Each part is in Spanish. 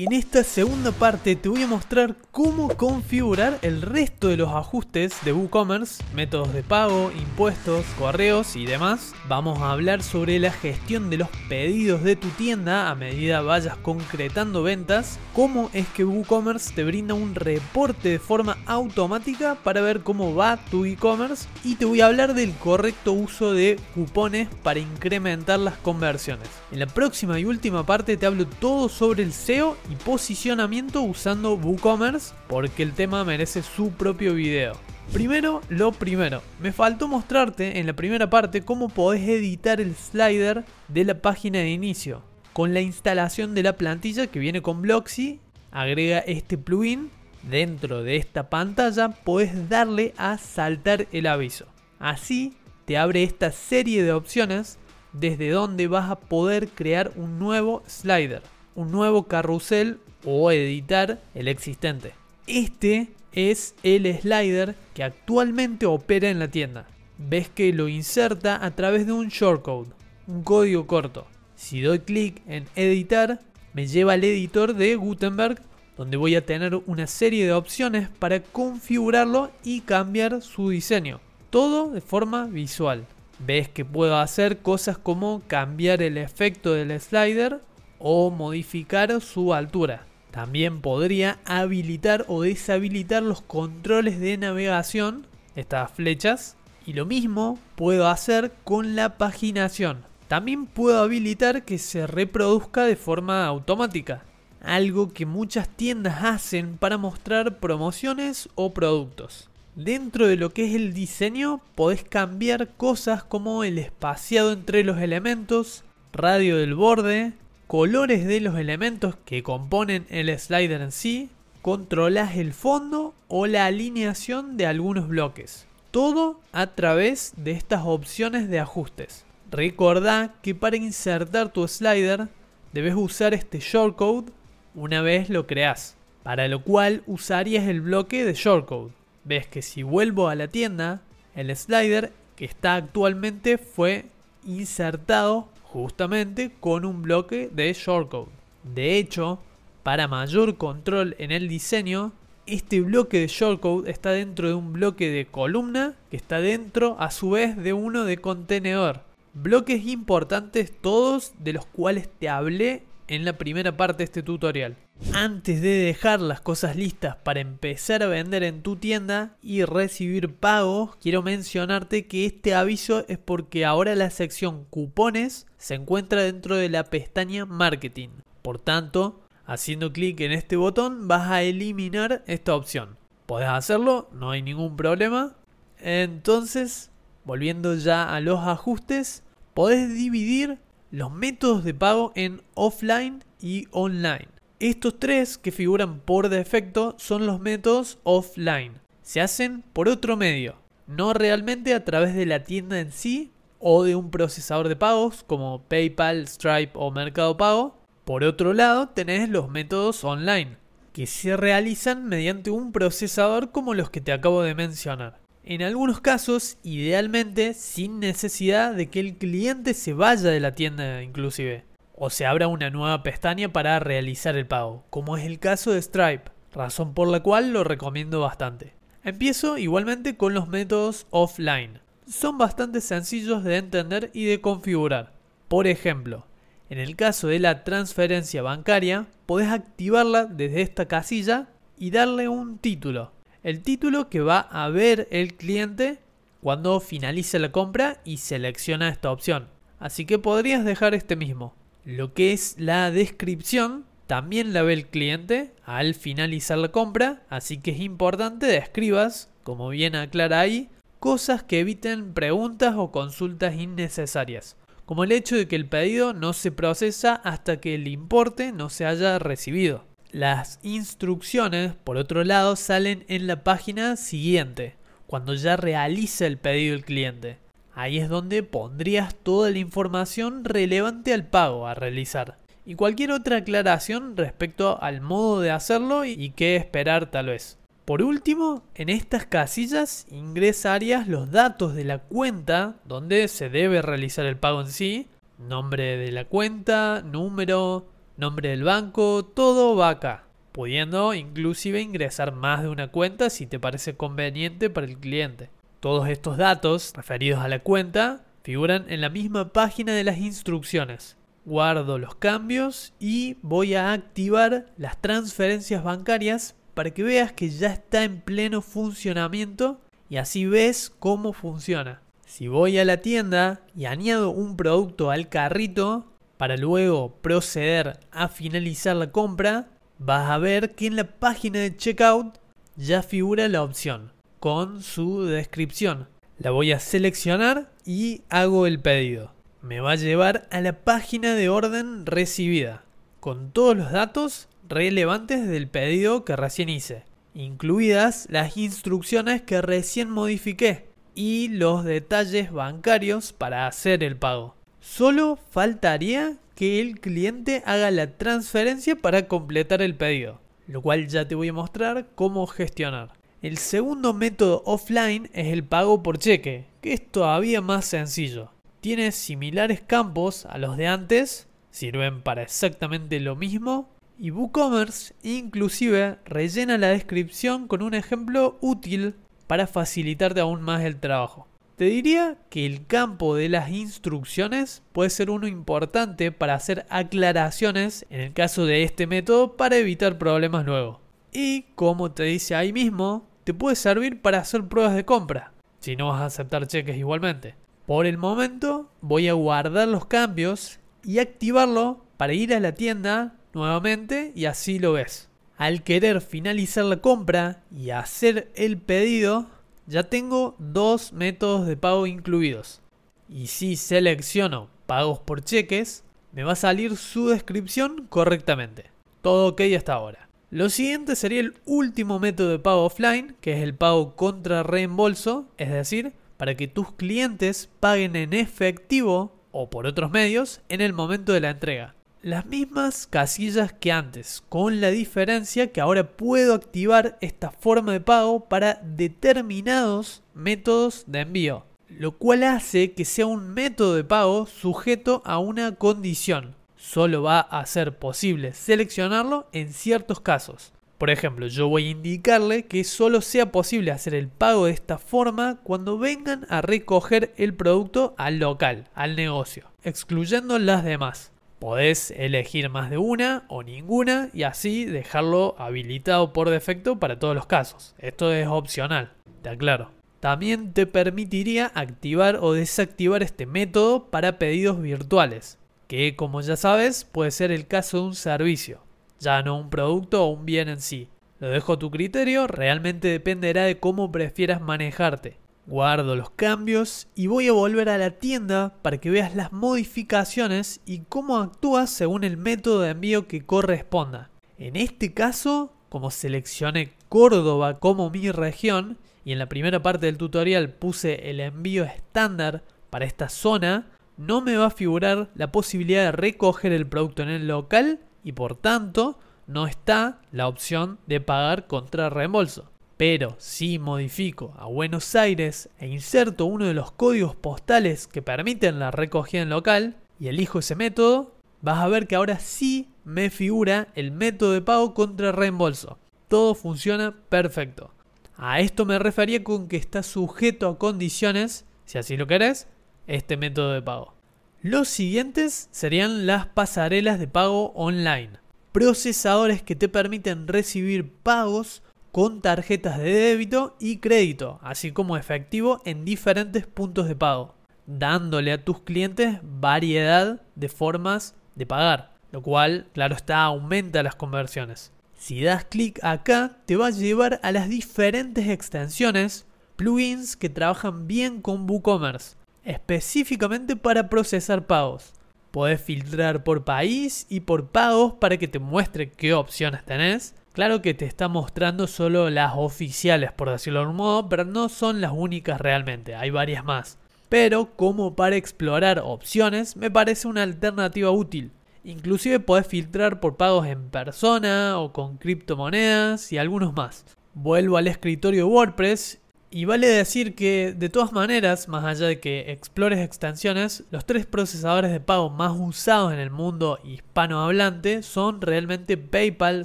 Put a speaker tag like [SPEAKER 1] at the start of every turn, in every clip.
[SPEAKER 1] En esta segunda parte te voy a mostrar cómo configurar el resto de los ajustes de WooCommerce, métodos de pago, impuestos, correos y demás. Vamos a hablar sobre la gestión de los pedidos de tu tienda a medida vayas concretando ventas, cómo es que WooCommerce te brinda un reporte de forma automática para ver cómo va tu e-commerce y te voy a hablar del correcto uso de cupones para incrementar las conversiones. En la próxima y última parte te hablo todo sobre el SEO y posicionamiento usando WooCommerce porque el tema merece su propio video. Primero, lo primero, me faltó mostrarte en la primera parte cómo podés editar el slider de la página de inicio. Con la instalación de la plantilla que viene con Bloxy, agrega este plugin, dentro de esta pantalla puedes darle a saltar el aviso. Así te abre esta serie de opciones desde donde vas a poder crear un nuevo slider un nuevo carrusel o editar el existente. Este es el slider que actualmente opera en la tienda. Ves que lo inserta a través de un shortcode, un código corto. Si doy clic en editar, me lleva al editor de Gutenberg, donde voy a tener una serie de opciones para configurarlo y cambiar su diseño. Todo de forma visual. Ves que puedo hacer cosas como cambiar el efecto del slider o modificar su altura. También podría habilitar o deshabilitar los controles de navegación, estas flechas, y lo mismo puedo hacer con la paginación. También puedo habilitar que se reproduzca de forma automática, algo que muchas tiendas hacen para mostrar promociones o productos. Dentro de lo que es el diseño podés cambiar cosas como el espaciado entre los elementos, radio del borde, colores de los elementos que componen el slider en sí, controlas el fondo o la alineación de algunos bloques. Todo a través de estas opciones de ajustes. Recordá que para insertar tu slider debes usar este shortcode una vez lo creas, para lo cual usarías el bloque de shortcode. Ves que si vuelvo a la tienda, el slider que está actualmente fue insertado justamente con un bloque de shortcode. De hecho, para mayor control en el diseño, este bloque de shortcode está dentro de un bloque de columna que está dentro a su vez de uno de contenedor. Bloques importantes todos de los cuales te hablé en la primera parte de este tutorial. Antes de dejar las cosas listas para empezar a vender en tu tienda y recibir pagos, quiero mencionarte que este aviso es porque ahora la sección cupones se encuentra dentro de la pestaña marketing. Por tanto, haciendo clic en este botón vas a eliminar esta opción. Podés hacerlo, no hay ningún problema. Entonces, volviendo ya a los ajustes, podés dividir los métodos de pago en offline y online. Estos tres que figuran por defecto son los métodos offline. Se hacen por otro medio, no realmente a través de la tienda en sí o de un procesador de pagos como PayPal, Stripe o Mercado Pago. Por otro lado, tenés los métodos online, que se realizan mediante un procesador como los que te acabo de mencionar. En algunos casos, idealmente, sin necesidad de que el cliente se vaya de la tienda inclusive, o se abra una nueva pestaña para realizar el pago, como es el caso de Stripe, razón por la cual lo recomiendo bastante. Empiezo igualmente con los métodos offline. Son bastante sencillos de entender y de configurar. Por ejemplo, en el caso de la transferencia bancaria, podés activarla desde esta casilla y darle un título el título que va a ver el cliente cuando finalice la compra y selecciona esta opción. Así que podrías dejar este mismo. Lo que es la descripción también la ve el cliente al finalizar la compra, así que es importante describas, como bien aclara ahí, cosas que eviten preguntas o consultas innecesarias, como el hecho de que el pedido no se procesa hasta que el importe no se haya recibido. Las instrucciones, por otro lado, salen en la página siguiente, cuando ya realiza el pedido el cliente. Ahí es donde pondrías toda la información relevante al pago a realizar. Y cualquier otra aclaración respecto al modo de hacerlo y qué esperar tal vez. Por último, en estas casillas ingresarías los datos de la cuenta donde se debe realizar el pago en sí, nombre de la cuenta, número, nombre del banco, todo va acá, pudiendo inclusive ingresar más de una cuenta si te parece conveniente para el cliente. Todos estos datos referidos a la cuenta figuran en la misma página de las instrucciones. Guardo los cambios y voy a activar las transferencias bancarias para que veas que ya está en pleno funcionamiento y así ves cómo funciona. Si voy a la tienda y añado un producto al carrito, para luego proceder a finalizar la compra, vas a ver que en la página de checkout ya figura la opción con su descripción. La voy a seleccionar y hago el pedido. Me va a llevar a la página de orden recibida con todos los datos relevantes del pedido que recién hice, incluidas las instrucciones que recién modifiqué y los detalles bancarios para hacer el pago. Solo faltaría que el cliente haga la transferencia para completar el pedido, lo cual ya te voy a mostrar cómo gestionar. El segundo método offline es el pago por cheque, que es todavía más sencillo. Tiene similares campos a los de antes, sirven para exactamente lo mismo, y WooCommerce inclusive rellena la descripción con un ejemplo útil para facilitarte aún más el trabajo. Te diría que el campo de las instrucciones puede ser uno importante para hacer aclaraciones en el caso de este método para evitar problemas nuevos. Y como te dice ahí mismo, te puede servir para hacer pruebas de compra, si no vas a aceptar cheques igualmente. Por el momento voy a guardar los cambios y activarlo para ir a la tienda nuevamente y así lo ves. Al querer finalizar la compra y hacer el pedido, ya tengo dos métodos de pago incluidos. Y si selecciono pagos por cheques, me va a salir su descripción correctamente. Todo ok hasta ahora. Lo siguiente sería el último método de pago offline, que es el pago contra reembolso, es decir, para que tus clientes paguen en efectivo o por otros medios en el momento de la entrega las mismas casillas que antes, con la diferencia que ahora puedo activar esta forma de pago para determinados métodos de envío, lo cual hace que sea un método de pago sujeto a una condición. Solo va a ser posible seleccionarlo en ciertos casos. Por ejemplo, yo voy a indicarle que solo sea posible hacer el pago de esta forma cuando vengan a recoger el producto al local, al negocio, excluyendo las demás. Podés elegir más de una o ninguna y así dejarlo habilitado por defecto para todos los casos. Esto es opcional, te aclaro. También te permitiría activar o desactivar este método para pedidos virtuales, que como ya sabes puede ser el caso de un servicio, ya no un producto o un bien en sí. Lo dejo a tu criterio, realmente dependerá de cómo prefieras manejarte guardo los cambios y voy a volver a la tienda para que veas las modificaciones y cómo actúa según el método de envío que corresponda. En este caso, como seleccioné Córdoba como mi región y en la primera parte del tutorial puse el envío estándar para esta zona, no me va a figurar la posibilidad de recoger el producto en el local y por tanto no está la opción de pagar contra reembolso. Pero si modifico a Buenos Aires e inserto uno de los códigos postales que permiten la recogida en local y elijo ese método, vas a ver que ahora sí me figura el método de pago contra reembolso. Todo funciona perfecto. A esto me refería con que está sujeto a condiciones, si así lo querés, este método de pago. Los siguientes serían las pasarelas de pago online. Procesadores que te permiten recibir pagos con tarjetas de débito y crédito, así como efectivo en diferentes puntos de pago, dándole a tus clientes variedad de formas de pagar, lo cual, claro está, aumenta las conversiones. Si das clic acá, te va a llevar a las diferentes extensiones, plugins que trabajan bien con WooCommerce, específicamente para procesar pagos. Podés filtrar por país y por pagos para que te muestre qué opciones tenés Claro que te está mostrando solo las oficiales, por decirlo de un modo, pero no son las únicas realmente, hay varias más. Pero como para explorar opciones, me parece una alternativa útil. Inclusive podés filtrar por pagos en persona o con criptomonedas y algunos más. Vuelvo al escritorio WordPress y vale decir que, de todas maneras, más allá de que explores extensiones, los tres procesadores de pago más usados en el mundo hispanohablante son realmente PayPal,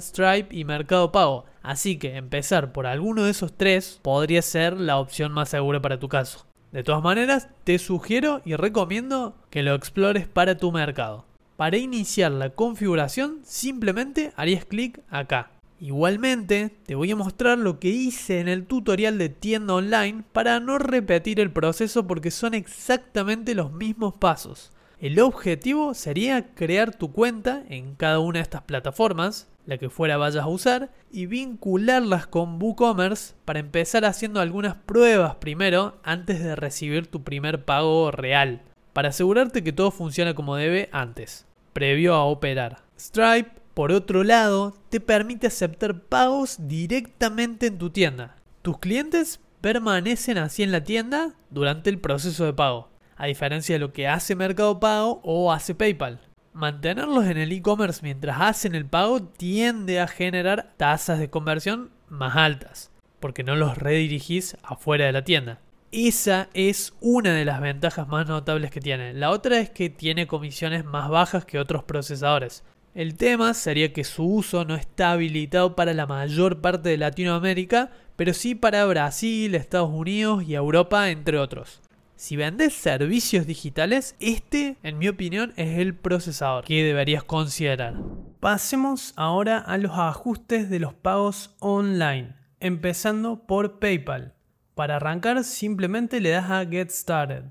[SPEAKER 1] Stripe y Mercado Pago. Así que empezar por alguno de esos tres podría ser la opción más segura para tu caso. De todas maneras, te sugiero y recomiendo que lo explores para tu mercado. Para iniciar la configuración, simplemente harías clic acá Igualmente, te voy a mostrar lo que hice en el tutorial de tienda online para no repetir el proceso porque son exactamente los mismos pasos. El objetivo sería crear tu cuenta en cada una de estas plataformas, la que fuera vayas a usar, y vincularlas con WooCommerce para empezar haciendo algunas pruebas primero antes de recibir tu primer pago real, para asegurarte que todo funciona como debe antes, previo a operar. Stripe por otro lado, te permite aceptar pagos directamente en tu tienda. Tus clientes permanecen así en la tienda durante el proceso de pago, a diferencia de lo que hace Mercado Pago o hace PayPal. Mantenerlos en el e-commerce mientras hacen el pago tiende a generar tasas de conversión más altas, porque no los redirigís afuera de la tienda. Esa es una de las ventajas más notables que tiene. La otra es que tiene comisiones más bajas que otros procesadores, el tema sería que su uso no está habilitado para la mayor parte de Latinoamérica, pero sí para Brasil, Estados Unidos y Europa, entre otros. Si vendes servicios digitales, este, en mi opinión, es el procesador que deberías considerar. Pasemos ahora a los ajustes de los pagos online, empezando por PayPal. Para arrancar, simplemente le das a Get Started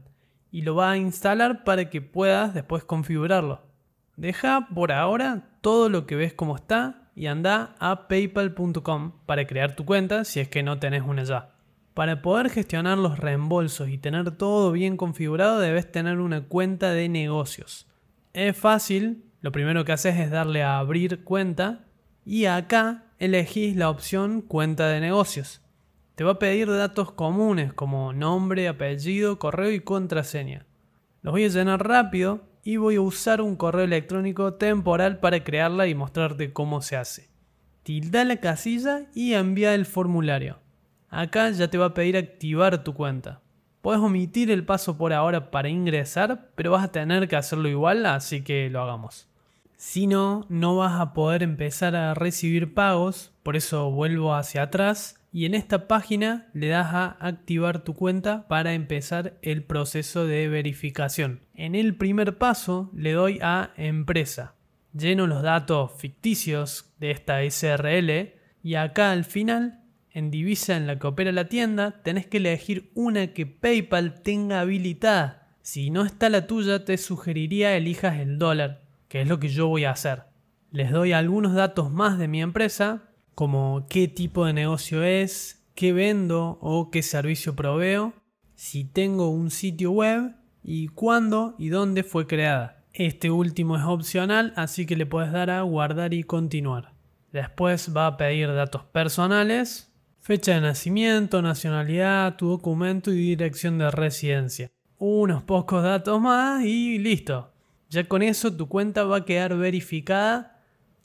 [SPEAKER 1] y lo va a instalar para que puedas después configurarlo. Deja por ahora todo lo que ves como está y anda a paypal.com para crear tu cuenta si es que no tenés una ya. Para poder gestionar los reembolsos y tener todo bien configurado debes tener una cuenta de negocios. Es fácil, lo primero que haces es darle a abrir cuenta y acá elegís la opción cuenta de negocios. Te va a pedir datos comunes como nombre, apellido, correo y contraseña. Los voy a llenar rápido y voy a usar un correo electrónico temporal para crearla y mostrarte cómo se hace. Tilda la casilla y envía el formulario. Acá ya te va a pedir activar tu cuenta. Puedes omitir el paso por ahora para ingresar, pero vas a tener que hacerlo igual, así que lo hagamos. Si no, no vas a poder empezar a recibir pagos, por eso vuelvo hacia atrás y en esta página le das a activar tu cuenta para empezar el proceso de verificación. En el primer paso le doy a empresa. Lleno los datos ficticios de esta SRL y acá al final, en divisa en la que opera la tienda, tenés que elegir una que PayPal tenga habilitada. Si no está la tuya, te sugeriría elijas el dólar, que es lo que yo voy a hacer. Les doy algunos datos más de mi empresa, como qué tipo de negocio es, qué vendo o qué servicio proveo, si tengo un sitio web y cuándo y dónde fue creada. Este último es opcional, así que le puedes dar a guardar y continuar. Después va a pedir datos personales, fecha de nacimiento, nacionalidad, tu documento y dirección de residencia. Unos pocos datos más y listo. Ya con eso tu cuenta va a quedar verificada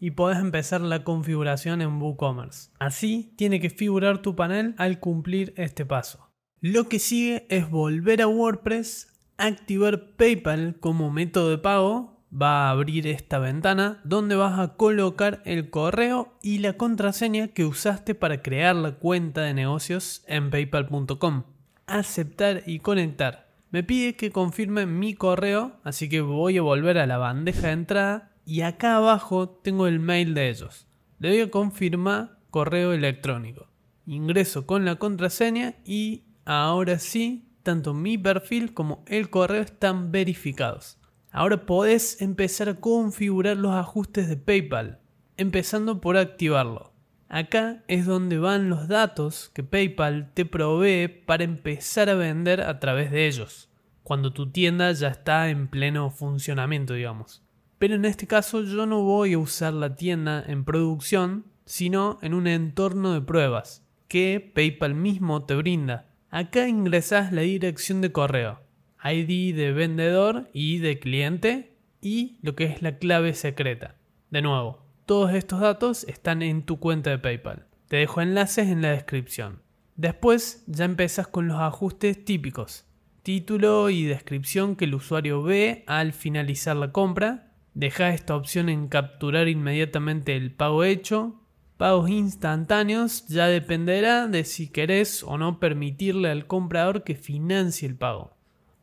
[SPEAKER 1] y podés empezar la configuración en WooCommerce. Así tiene que figurar tu panel al cumplir este paso. Lo que sigue es volver a WordPress, activar PayPal como método de pago, va a abrir esta ventana donde vas a colocar el correo y la contraseña que usaste para crear la cuenta de negocios en paypal.com. Aceptar y conectar. Me pide que confirme mi correo, así que voy a volver a la bandeja de entrada y acá abajo tengo el mail de ellos. Le doy a confirmar correo electrónico. Ingreso con la contraseña y ahora sí, tanto mi perfil como el correo están verificados. Ahora podés empezar a configurar los ajustes de PayPal, empezando por activarlo. Acá es donde van los datos que PayPal te provee para empezar a vender a través de ellos, cuando tu tienda ya está en pleno funcionamiento, digamos. Pero en este caso yo no voy a usar la tienda en producción, sino en un entorno de pruebas que PayPal mismo te brinda. Acá ingresas la dirección de correo, ID de vendedor y de cliente y lo que es la clave secreta. De nuevo, todos estos datos están en tu cuenta de PayPal. Te dejo enlaces en la descripción. Después ya empezás con los ajustes típicos, título y descripción que el usuario ve al finalizar la compra Deja esta opción en capturar inmediatamente el pago hecho. Pagos instantáneos ya dependerá de si querés o no permitirle al comprador que financie el pago.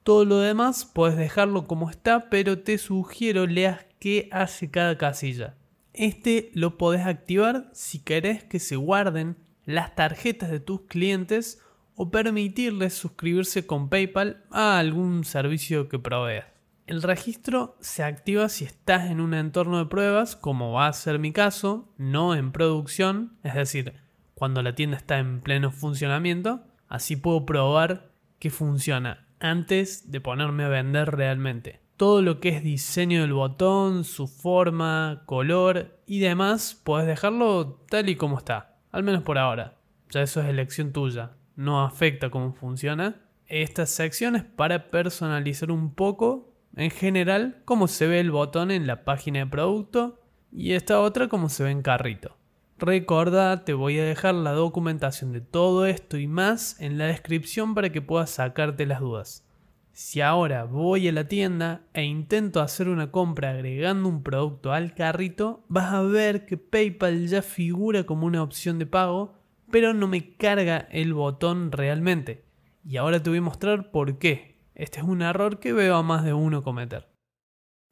[SPEAKER 1] Todo lo demás puedes dejarlo como está, pero te sugiero leas qué hace cada casilla. Este lo podés activar si querés que se guarden las tarjetas de tus clientes o permitirles suscribirse con PayPal a algún servicio que proveas. El registro se activa si estás en un entorno de pruebas, como va a ser mi caso, no en producción, es decir, cuando la tienda está en pleno funcionamiento, así puedo probar que funciona antes de ponerme a vender realmente. Todo lo que es diseño del botón, su forma, color y demás, puedes dejarlo tal y como está, al menos por ahora. Ya eso es elección tuya, no afecta cómo funciona. Esta sección es para personalizar un poco en general, cómo se ve el botón en la página de producto y esta otra como se ve en carrito. Recuerda, te voy a dejar la documentación de todo esto y más en la descripción para que puedas sacarte las dudas. Si ahora voy a la tienda e intento hacer una compra agregando un producto al carrito, vas a ver que PayPal ya figura como una opción de pago, pero no me carga el botón realmente. Y ahora te voy a mostrar por qué. Este es un error que veo a más de uno cometer.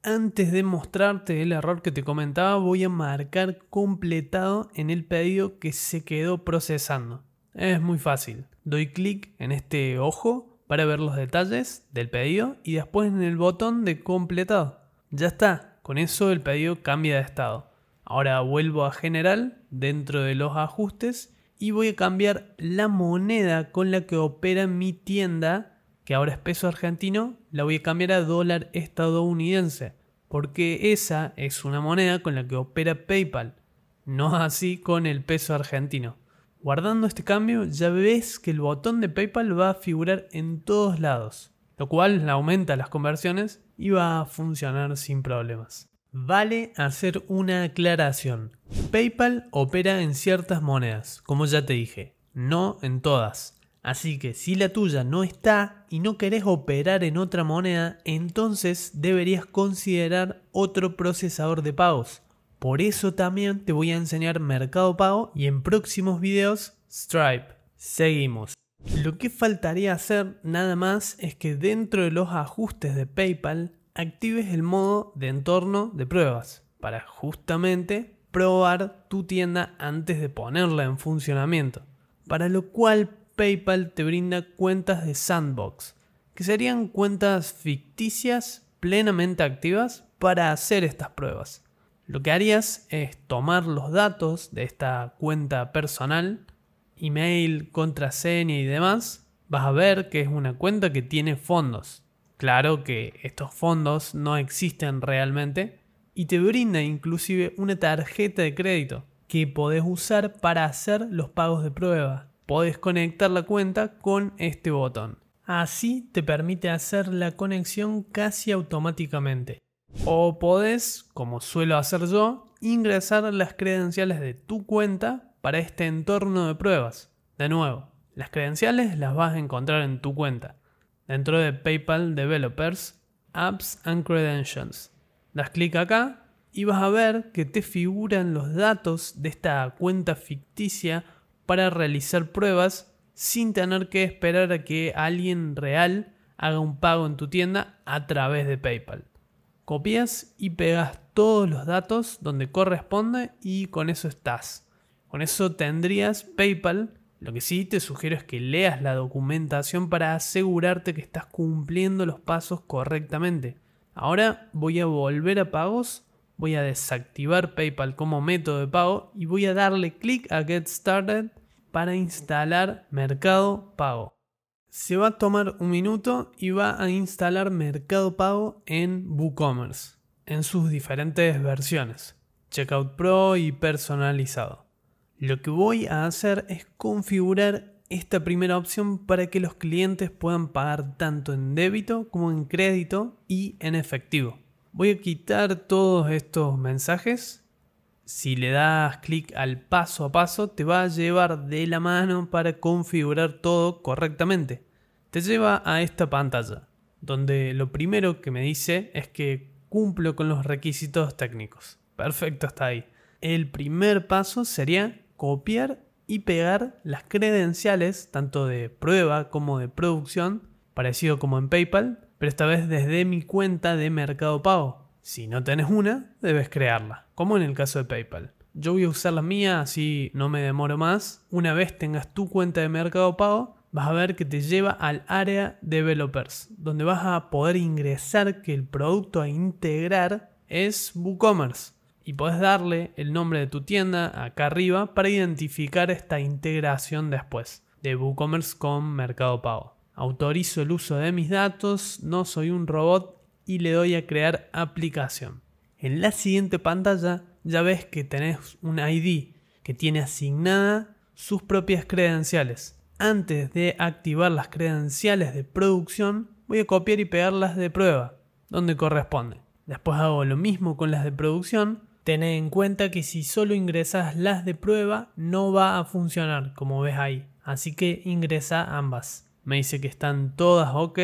[SPEAKER 1] Antes de mostrarte el error que te comentaba, voy a marcar completado en el pedido que se quedó procesando. Es muy fácil. Doy clic en este ojo para ver los detalles del pedido y después en el botón de completado. Ya está, con eso el pedido cambia de estado. Ahora vuelvo a general dentro de los ajustes y voy a cambiar la moneda con la que opera mi tienda que ahora es peso argentino, la voy a cambiar a dólar estadounidense, porque esa es una moneda con la que opera PayPal, no así con el peso argentino. Guardando este cambio ya ves que el botón de PayPal va a figurar en todos lados, lo cual aumenta las conversiones y va a funcionar sin problemas. Vale hacer una aclaración. PayPal opera en ciertas monedas, como ya te dije, no en todas. Así que si la tuya no está y no querés operar en otra moneda, entonces deberías considerar otro procesador de pagos. Por eso también te voy a enseñar Mercado Pago y en próximos videos Stripe. Seguimos. Lo que faltaría hacer nada más es que dentro de los ajustes de PayPal actives el modo de entorno de pruebas para justamente probar tu tienda antes de ponerla en funcionamiento. Para lo cual PayPal te brinda cuentas de sandbox, que serían cuentas ficticias plenamente activas para hacer estas pruebas. Lo que harías es tomar los datos de esta cuenta personal, email, contraseña y demás. Vas a ver que es una cuenta que tiene fondos. Claro que estos fondos no existen realmente y te brinda inclusive una tarjeta de crédito que podés usar para hacer los pagos de prueba podés conectar la cuenta con este botón. Así te permite hacer la conexión casi automáticamente. O podés, como suelo hacer yo, ingresar las credenciales de tu cuenta para este entorno de pruebas. De nuevo, las credenciales las vas a encontrar en tu cuenta, dentro de PayPal Developers, Apps and Credentials. Das clic acá y vas a ver que te figuran los datos de esta cuenta ficticia para realizar pruebas sin tener que esperar a que alguien real haga un pago en tu tienda a través de PayPal. Copias y pegas todos los datos donde corresponde y con eso estás. Con eso tendrías PayPal. Lo que sí te sugiero es que leas la documentación para asegurarte que estás cumpliendo los pasos correctamente. Ahora voy a volver a pagos voy a desactivar PayPal como método de pago y voy a darle clic a Get Started para instalar Mercado Pago. Se va a tomar un minuto y va a instalar Mercado Pago en WooCommerce, en sus diferentes versiones, Checkout Pro y personalizado. Lo que voy a hacer es configurar esta primera opción para que los clientes puedan pagar tanto en débito como en crédito y en efectivo. Voy a quitar todos estos mensajes. Si le das clic al paso a paso, te va a llevar de la mano para configurar todo correctamente. Te lleva a esta pantalla, donde lo primero que me dice es que cumplo con los requisitos técnicos. Perfecto, está ahí. El primer paso sería copiar y pegar las credenciales, tanto de prueba como de producción, parecido como en PayPal, pero esta vez desde mi cuenta de Mercado Pago. Si no tenés una, debes crearla, como en el caso de PayPal. Yo voy a usar la mía, así no me demoro más. Una vez tengas tu cuenta de Mercado Pago, vas a ver que te lleva al área Developers, donde vas a poder ingresar que el producto a integrar es WooCommerce. Y podés darle el nombre de tu tienda acá arriba para identificar esta integración después de WooCommerce con Mercado Pago. Autorizo el uso de mis datos, no soy un robot y le doy a crear aplicación. En la siguiente pantalla ya ves que tenés un ID que tiene asignada sus propias credenciales. Antes de activar las credenciales de producción, voy a copiar y pegar las de prueba, donde corresponde. Después hago lo mismo con las de producción. Tened en cuenta que si solo ingresas las de prueba no va a funcionar, como ves ahí. Así que ingresa ambas. Me dice que están todas ok.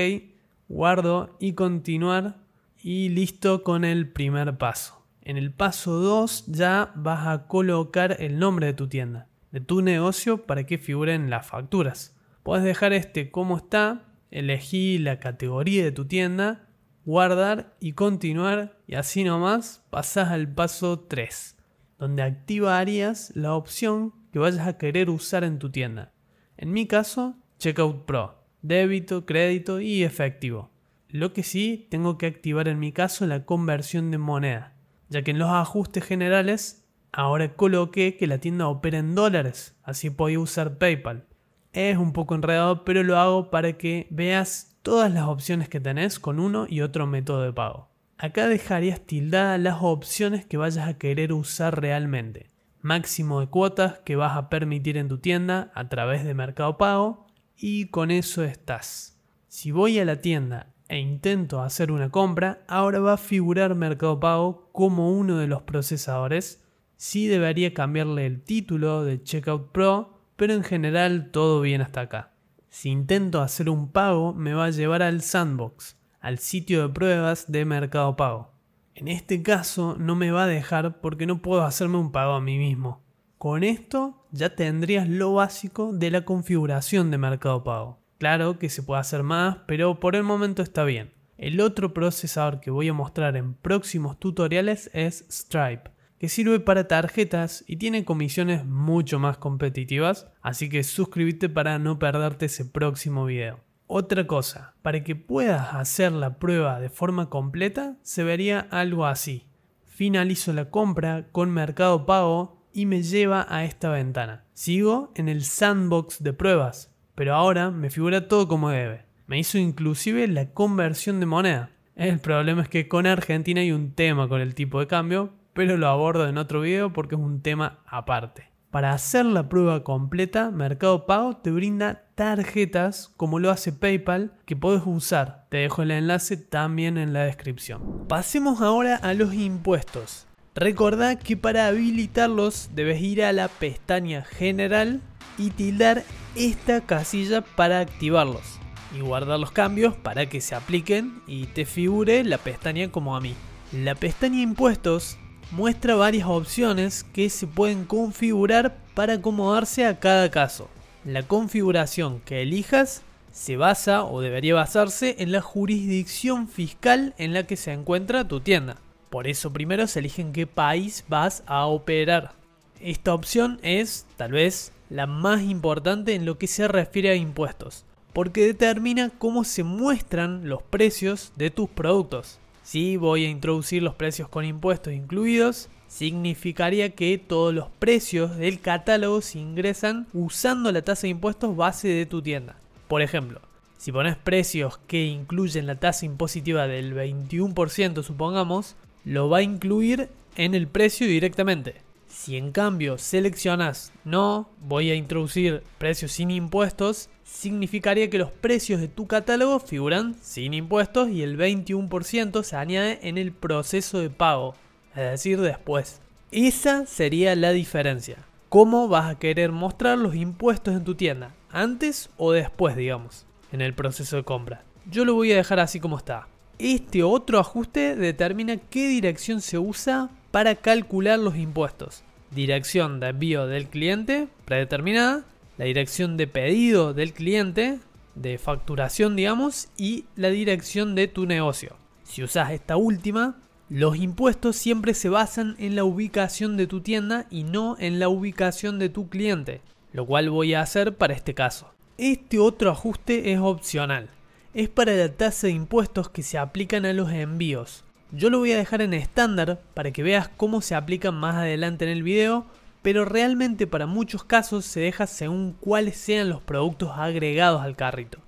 [SPEAKER 1] Guardo y continuar. Y listo con el primer paso. En el paso 2 ya vas a colocar el nombre de tu tienda, de tu negocio para que figuren las facturas. Puedes dejar este como está, elegí la categoría de tu tienda, guardar y continuar y así nomás pasas al paso 3, donde activarías la opción que vayas a querer usar en tu tienda. En mi caso, Checkout Pro, débito, crédito y efectivo. Lo que sí, tengo que activar en mi caso la conversión de moneda, ya que en los ajustes generales ahora coloqué que la tienda opera en dólares, así podía usar PayPal. Es un poco enredado, pero lo hago para que veas todas las opciones que tenés con uno y otro método de pago. Acá dejarías tildadas las opciones que vayas a querer usar realmente. Máximo de cuotas que vas a permitir en tu tienda a través de Mercado Pago, y con eso estás. Si voy a la tienda e intento hacer una compra, ahora va a figurar Mercado Pago como uno de los procesadores. Sí debería cambiarle el título de Checkout Pro, pero en general todo bien hasta acá. Si intento hacer un pago, me va a llevar al sandbox, al sitio de pruebas de Mercado Pago. En este caso no me va a dejar porque no puedo hacerme un pago a mí mismo. Con esto ya tendrías lo básico de la configuración de Mercado Pago. Claro que se puede hacer más, pero por el momento está bien. El otro procesador que voy a mostrar en próximos tutoriales es Stripe, que sirve para tarjetas y tiene comisiones mucho más competitivas, así que suscríbete para no perderte ese próximo video. Otra cosa, para que puedas hacer la prueba de forma completa, se vería algo así. Finalizo la compra con Mercado Pago y me lleva a esta ventana. Sigo en el sandbox de pruebas, pero ahora me figura todo como debe. Me hizo inclusive la conversión de moneda. El problema es que con Argentina hay un tema con el tipo de cambio, pero lo abordo en otro video porque es un tema aparte. Para hacer la prueba completa, Mercado Pago te brinda tarjetas como lo hace PayPal que puedes usar. Te dejo el enlace también en la descripción. Pasemos ahora a los impuestos. Recordá que para habilitarlos debes ir a la pestaña General y tildar esta casilla para activarlos y guardar los cambios para que se apliquen y te figure la pestaña como a mí. La pestaña Impuestos muestra varias opciones que se pueden configurar para acomodarse a cada caso. La configuración que elijas se basa o debería basarse en la jurisdicción fiscal en la que se encuentra tu tienda. Por eso primero se eligen qué país vas a operar. Esta opción es, tal vez, la más importante en lo que se refiere a impuestos, porque determina cómo se muestran los precios de tus productos. Si voy a introducir los precios con impuestos incluidos, significaría que todos los precios del catálogo se ingresan usando la tasa de impuestos base de tu tienda. Por ejemplo, si pones precios que incluyen la tasa impositiva del 21%, supongamos, lo va a incluir en el precio directamente. Si en cambio seleccionas no, voy a introducir precios sin impuestos, significaría que los precios de tu catálogo figuran sin impuestos y el 21% se añade en el proceso de pago, es decir, después. Esa sería la diferencia. ¿Cómo vas a querer mostrar los impuestos en tu tienda? ¿Antes o después, digamos? En el proceso de compra. Yo lo voy a dejar así como está este otro ajuste determina qué dirección se usa para calcular los impuestos. Dirección de envío del cliente predeterminada, la dirección de pedido del cliente, de facturación digamos, y la dirección de tu negocio. Si usas esta última, los impuestos siempre se basan en la ubicación de tu tienda y no en la ubicación de tu cliente, lo cual voy a hacer para este caso. Este otro ajuste es opcional es para la tasa de impuestos que se aplican a los envíos. Yo lo voy a dejar en estándar para que veas cómo se aplican más adelante en el video, pero realmente para muchos casos se deja según cuáles sean los productos agregados al carrito.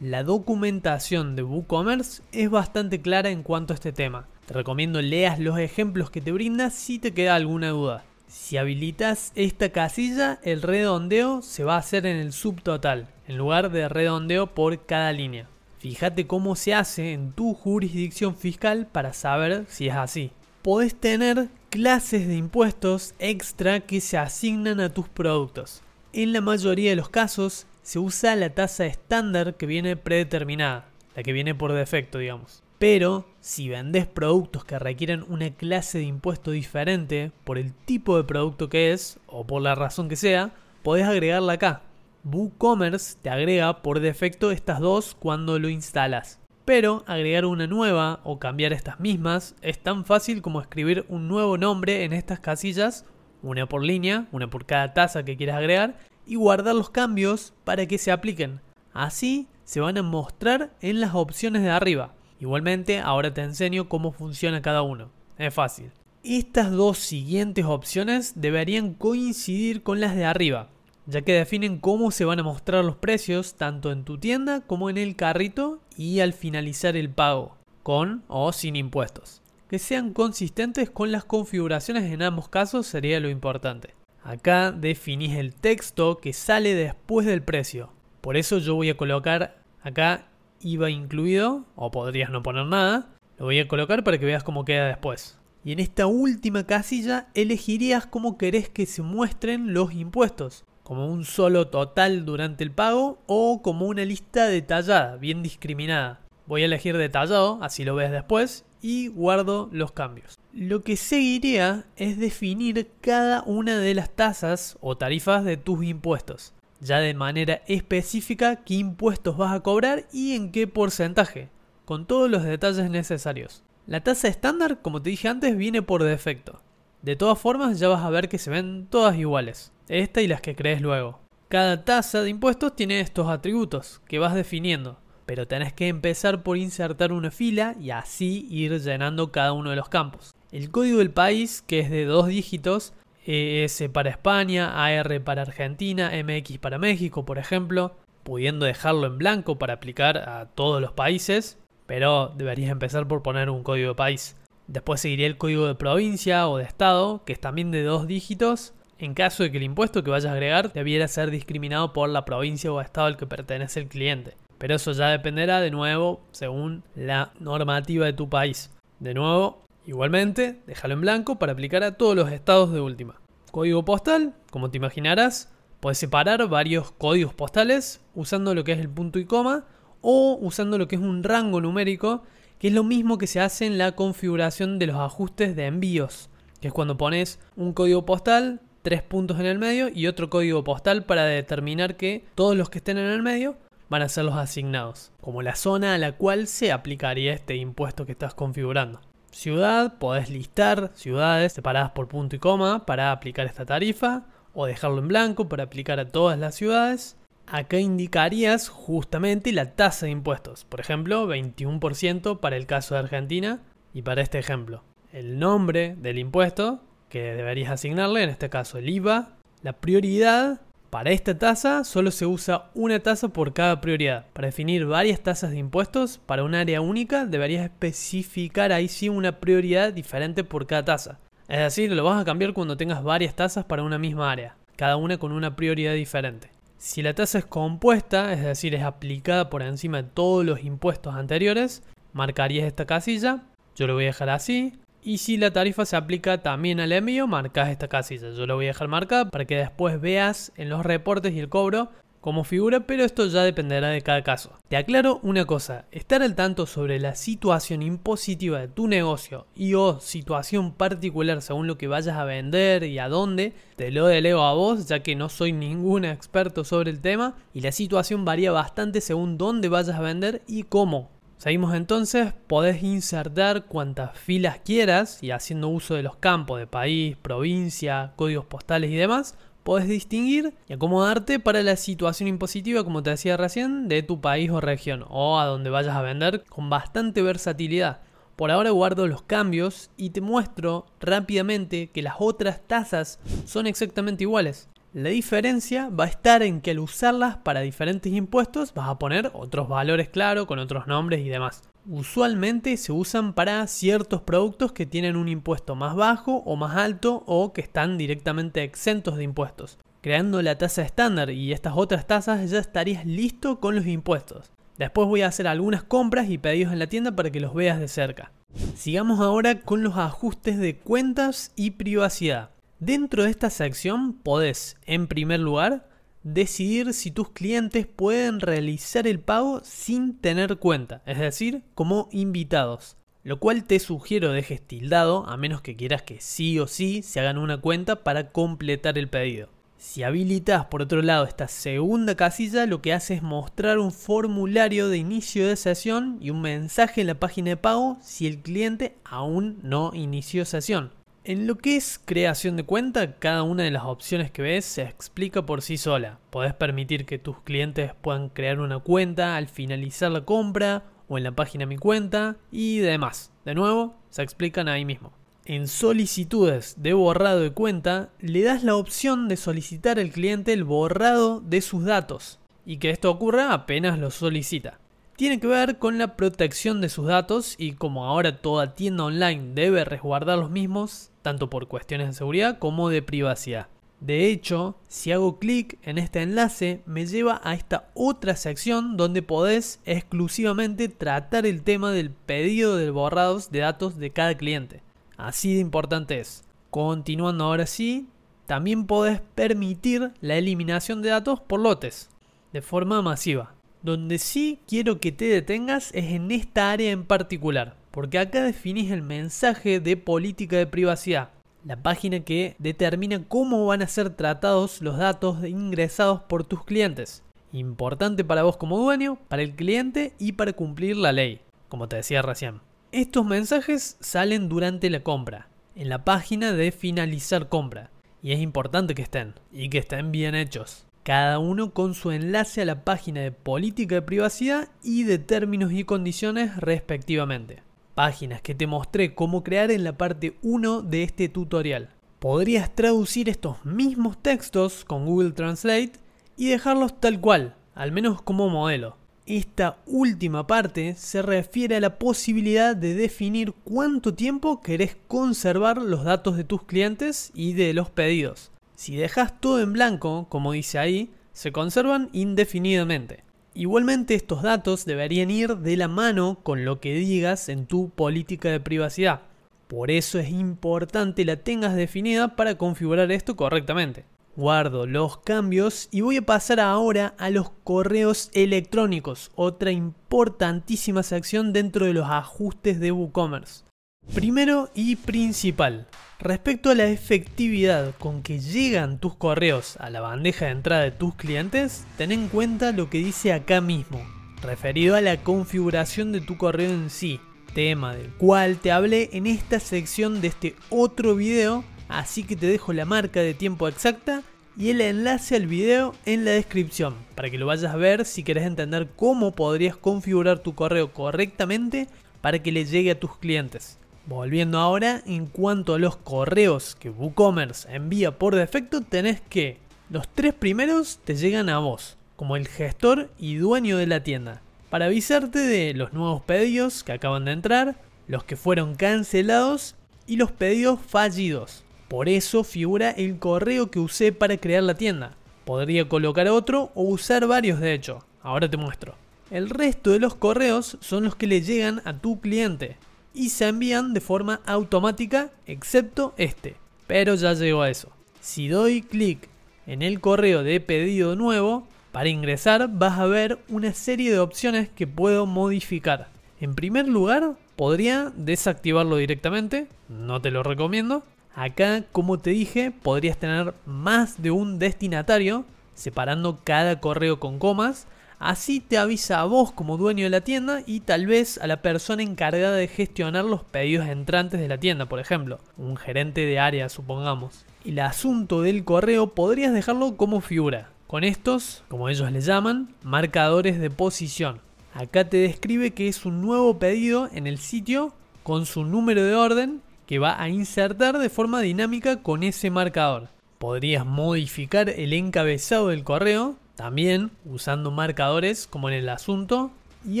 [SPEAKER 1] La documentación de WooCommerce es bastante clara en cuanto a este tema. Te recomiendo leas los ejemplos que te brinda si te queda alguna duda. Si habilitas esta casilla, el redondeo se va a hacer en el subtotal, en lugar de redondeo por cada línea. Fíjate cómo se hace en tu jurisdicción fiscal para saber si es así. Podés tener clases de impuestos extra que se asignan a tus productos. En la mayoría de los casos se usa la tasa estándar que viene predeterminada, la que viene por defecto, digamos. Pero si vendes productos que requieren una clase de impuesto diferente por el tipo de producto que es o por la razón que sea, podés agregarla acá. WooCommerce te agrega por defecto estas dos cuando lo instalas. Pero agregar una nueva o cambiar estas mismas es tan fácil como escribir un nuevo nombre en estas casillas, una por línea, una por cada taza que quieras agregar, y guardar los cambios para que se apliquen. Así se van a mostrar en las opciones de arriba. Igualmente, ahora te enseño cómo funciona cada uno. Es fácil. Estas dos siguientes opciones deberían coincidir con las de arriba ya que definen cómo se van a mostrar los precios tanto en tu tienda como en el carrito y al finalizar el pago, con o sin impuestos. Que sean consistentes con las configuraciones en ambos casos sería lo importante. Acá definís el texto que sale después del precio. Por eso yo voy a colocar acá IVA incluido, o podrías no poner nada. Lo voy a colocar para que veas cómo queda después. Y en esta última casilla elegirías cómo querés que se muestren los impuestos como un solo total durante el pago o como una lista detallada, bien discriminada. Voy a elegir detallado, así lo ves después, y guardo los cambios. Lo que seguiría es definir cada una de las tasas o tarifas de tus impuestos, ya de manera específica qué impuestos vas a cobrar y en qué porcentaje, con todos los detalles necesarios. La tasa estándar, como te dije antes, viene por defecto. De todas formas ya vas a ver que se ven todas iguales, esta y las que crees luego. Cada tasa de impuestos tiene estos atributos que vas definiendo, pero tenés que empezar por insertar una fila y así ir llenando cada uno de los campos. El código del país, que es de dos dígitos, ES para España, AR para Argentina, MX para México, por ejemplo, pudiendo dejarlo en blanco para aplicar a todos los países, pero deberías empezar por poner un código de país. Después seguiría el código de provincia o de estado, que es también de dos dígitos, en caso de que el impuesto que vayas a agregar debiera ser discriminado por la provincia o estado al que pertenece el cliente. Pero eso ya dependerá de nuevo según la normativa de tu país. De nuevo, igualmente, déjalo en blanco para aplicar a todos los estados de última. Código postal, como te imaginarás, puedes separar varios códigos postales usando lo que es el punto y coma o usando lo que es un rango numérico que es lo mismo que se hace en la configuración de los ajustes de envíos, que es cuando pones un código postal, tres puntos en el medio y otro código postal para determinar que todos los que estén en el medio van a ser los asignados, como la zona a la cual se aplicaría este impuesto que estás configurando. Ciudad, podés listar ciudades separadas por punto y coma para aplicar esta tarifa, o dejarlo en blanco para aplicar a todas las ciudades acá indicarías justamente la tasa de impuestos. Por ejemplo, 21% para el caso de Argentina y para este ejemplo. El nombre del impuesto que deberías asignarle, en este caso el IVA. La prioridad para esta tasa solo se usa una tasa por cada prioridad. Para definir varias tasas de impuestos para un área única deberías especificar ahí sí una prioridad diferente por cada tasa. Es decir, lo vas a cambiar cuando tengas varias tasas para una misma área, cada una con una prioridad diferente. Si la tasa es compuesta, es decir, es aplicada por encima de todos los impuestos anteriores, marcarías esta casilla, yo lo voy a dejar así. Y si la tarifa se aplica también al envío, marcas esta casilla. Yo lo voy a dejar marcada para que después veas en los reportes y el cobro como figura, pero esto ya dependerá de cada caso. Te aclaro una cosa, estar al tanto sobre la situación impositiva de tu negocio y o situación particular según lo que vayas a vender y a dónde, te lo delego a vos ya que no soy ningún experto sobre el tema y la situación varía bastante según dónde vayas a vender y cómo. Seguimos entonces, podés insertar cuantas filas quieras y haciendo uso de los campos de país, provincia, códigos postales y demás, podés distinguir y acomodarte para la situación impositiva, como te decía recién, de tu país o región, o a donde vayas a vender con bastante versatilidad. Por ahora guardo los cambios y te muestro rápidamente que las otras tasas son exactamente iguales. La diferencia va a estar en que al usarlas para diferentes impuestos vas a poner otros valores, claro, con otros nombres y demás usualmente se usan para ciertos productos que tienen un impuesto más bajo o más alto o que están directamente exentos de impuestos. Creando la tasa estándar y estas otras tasas ya estarías listo con los impuestos. Después voy a hacer algunas compras y pedidos en la tienda para que los veas de cerca. Sigamos ahora con los ajustes de cuentas y privacidad. Dentro de esta sección podés, en primer lugar, decidir si tus clientes pueden realizar el pago sin tener cuenta, es decir, como invitados. Lo cual te sugiero dejes tildado a menos que quieras que sí o sí se hagan una cuenta para completar el pedido. Si habilitas por otro lado esta segunda casilla, lo que hace es mostrar un formulario de inicio de sesión y un mensaje en la página de pago si el cliente aún no inició sesión. En lo que es creación de cuenta, cada una de las opciones que ves se explica por sí sola. Podés permitir que tus clientes puedan crear una cuenta al finalizar la compra o en la página Mi cuenta y demás. De nuevo, se explican ahí mismo. En solicitudes de borrado de cuenta, le das la opción de solicitar al cliente el borrado de sus datos y que esto ocurra apenas lo solicita tiene que ver con la protección de sus datos y como ahora toda tienda online debe resguardar los mismos, tanto por cuestiones de seguridad como de privacidad. De hecho, si hago clic en este enlace, me lleva a esta otra sección donde podés exclusivamente tratar el tema del pedido de borrados de datos de cada cliente. Así de importante es. Continuando ahora sí, también podés permitir la eliminación de datos por lotes, de forma masiva. Donde sí quiero que te detengas es en esta área en particular porque acá definís el mensaje de política de privacidad, la página que determina cómo van a ser tratados los datos ingresados por tus clientes. Importante para vos como dueño, para el cliente y para cumplir la ley, como te decía recién. Estos mensajes salen durante la compra, en la página de finalizar compra, y es importante que estén, y que estén bien hechos cada uno con su enlace a la página de política de privacidad y de términos y condiciones respectivamente páginas que te mostré cómo crear en la parte 1 de este tutorial. Podrías traducir estos mismos textos con Google Translate y dejarlos tal cual, al menos como modelo. Esta última parte se refiere a la posibilidad de definir cuánto tiempo querés conservar los datos de tus clientes y de los pedidos. Si dejas todo en blanco, como dice ahí, se conservan indefinidamente. Igualmente estos datos deberían ir de la mano con lo que digas en tu política de privacidad. Por eso es importante la tengas definida para configurar esto correctamente. Guardo los cambios y voy a pasar ahora a los correos electrónicos, otra importantísima sección dentro de los ajustes de WooCommerce. Primero y principal, respecto a la efectividad con que llegan tus correos a la bandeja de entrada de tus clientes, ten en cuenta lo que dice acá mismo, referido a la configuración de tu correo en sí, tema del cual te hablé en esta sección de este otro video, así que te dejo la marca de tiempo exacta y el enlace al video en la descripción para que lo vayas a ver si querés entender cómo podrías configurar tu correo correctamente para que le llegue a tus clientes. Volviendo ahora, en cuanto a los correos que WooCommerce envía por defecto, tenés que los tres primeros te llegan a vos, como el gestor y dueño de la tienda, para avisarte de los nuevos pedidos que acaban de entrar, los que fueron cancelados y los pedidos fallidos. Por eso figura el correo que usé para crear la tienda. Podría colocar otro o usar varios de hecho. Ahora te muestro. El resto de los correos son los que le llegan a tu cliente y se envían de forma automática excepto este. Pero ya llegó a eso. Si doy clic en el correo de pedido nuevo, para ingresar vas a ver una serie de opciones que puedo modificar. En primer lugar, podría desactivarlo directamente, no te lo recomiendo. Acá, como te dije, podrías tener más de un destinatario, separando cada correo con comas, Así te avisa a vos como dueño de la tienda y tal vez a la persona encargada de gestionar los pedidos entrantes de la tienda, por ejemplo, un gerente de área, supongamos. El asunto del correo podrías dejarlo como figura, con estos, como ellos le llaman, marcadores de posición. Acá te describe que es un nuevo pedido en el sitio con su número de orden que va a insertar de forma dinámica con ese marcador. Podrías modificar el encabezado del correo también usando marcadores como en el asunto y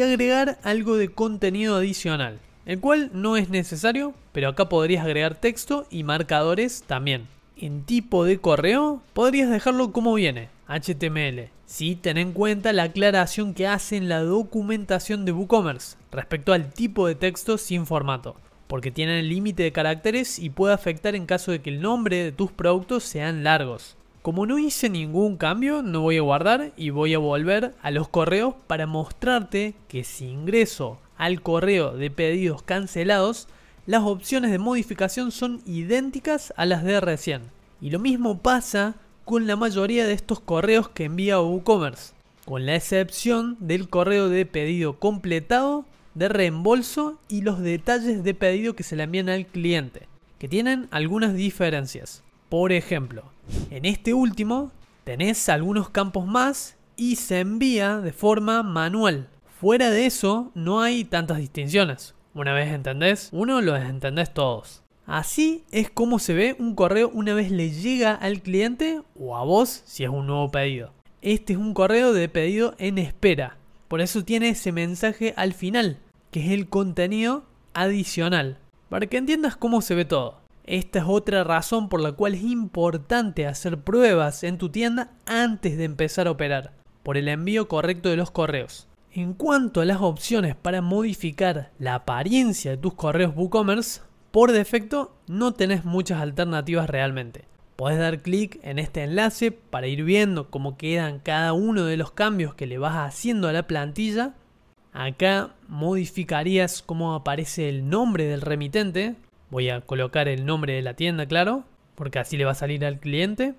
[SPEAKER 1] agregar algo de contenido adicional, el cual no es necesario, pero acá podrías agregar texto y marcadores también. En tipo de correo podrías dejarlo como viene, HTML. si ten en cuenta la aclaración que hace en la documentación de WooCommerce respecto al tipo de texto sin formato, porque tienen el límite de caracteres y puede afectar en caso de que el nombre de tus productos sean largos. Como no hice ningún cambio, no voy a guardar y voy a volver a los correos para mostrarte que si ingreso al correo de pedidos cancelados, las opciones de modificación son idénticas a las de recién. Y lo mismo pasa con la mayoría de estos correos que envía WooCommerce, con la excepción del correo de pedido completado, de reembolso y los detalles de pedido que se le envían al cliente, que tienen algunas diferencias. Por ejemplo, en este último tenés algunos campos más y se envía de forma manual. Fuera de eso no hay tantas distinciones. Una vez entendés uno, lo entendés todos. Así es como se ve un correo una vez le llega al cliente o a vos si es un nuevo pedido. Este es un correo de pedido en espera. Por eso tiene ese mensaje al final, que es el contenido adicional. Para que entiendas cómo se ve todo. Esta es otra razón por la cual es importante hacer pruebas en tu tienda antes de empezar a operar, por el envío correcto de los correos. En cuanto a las opciones para modificar la apariencia de tus correos WooCommerce, por defecto no tenés muchas alternativas realmente. Podés dar clic en este enlace para ir viendo cómo quedan cada uno de los cambios que le vas haciendo a la plantilla. Acá modificarías cómo aparece el nombre del remitente, Voy a colocar el nombre de la tienda, claro, porque así le va a salir al cliente.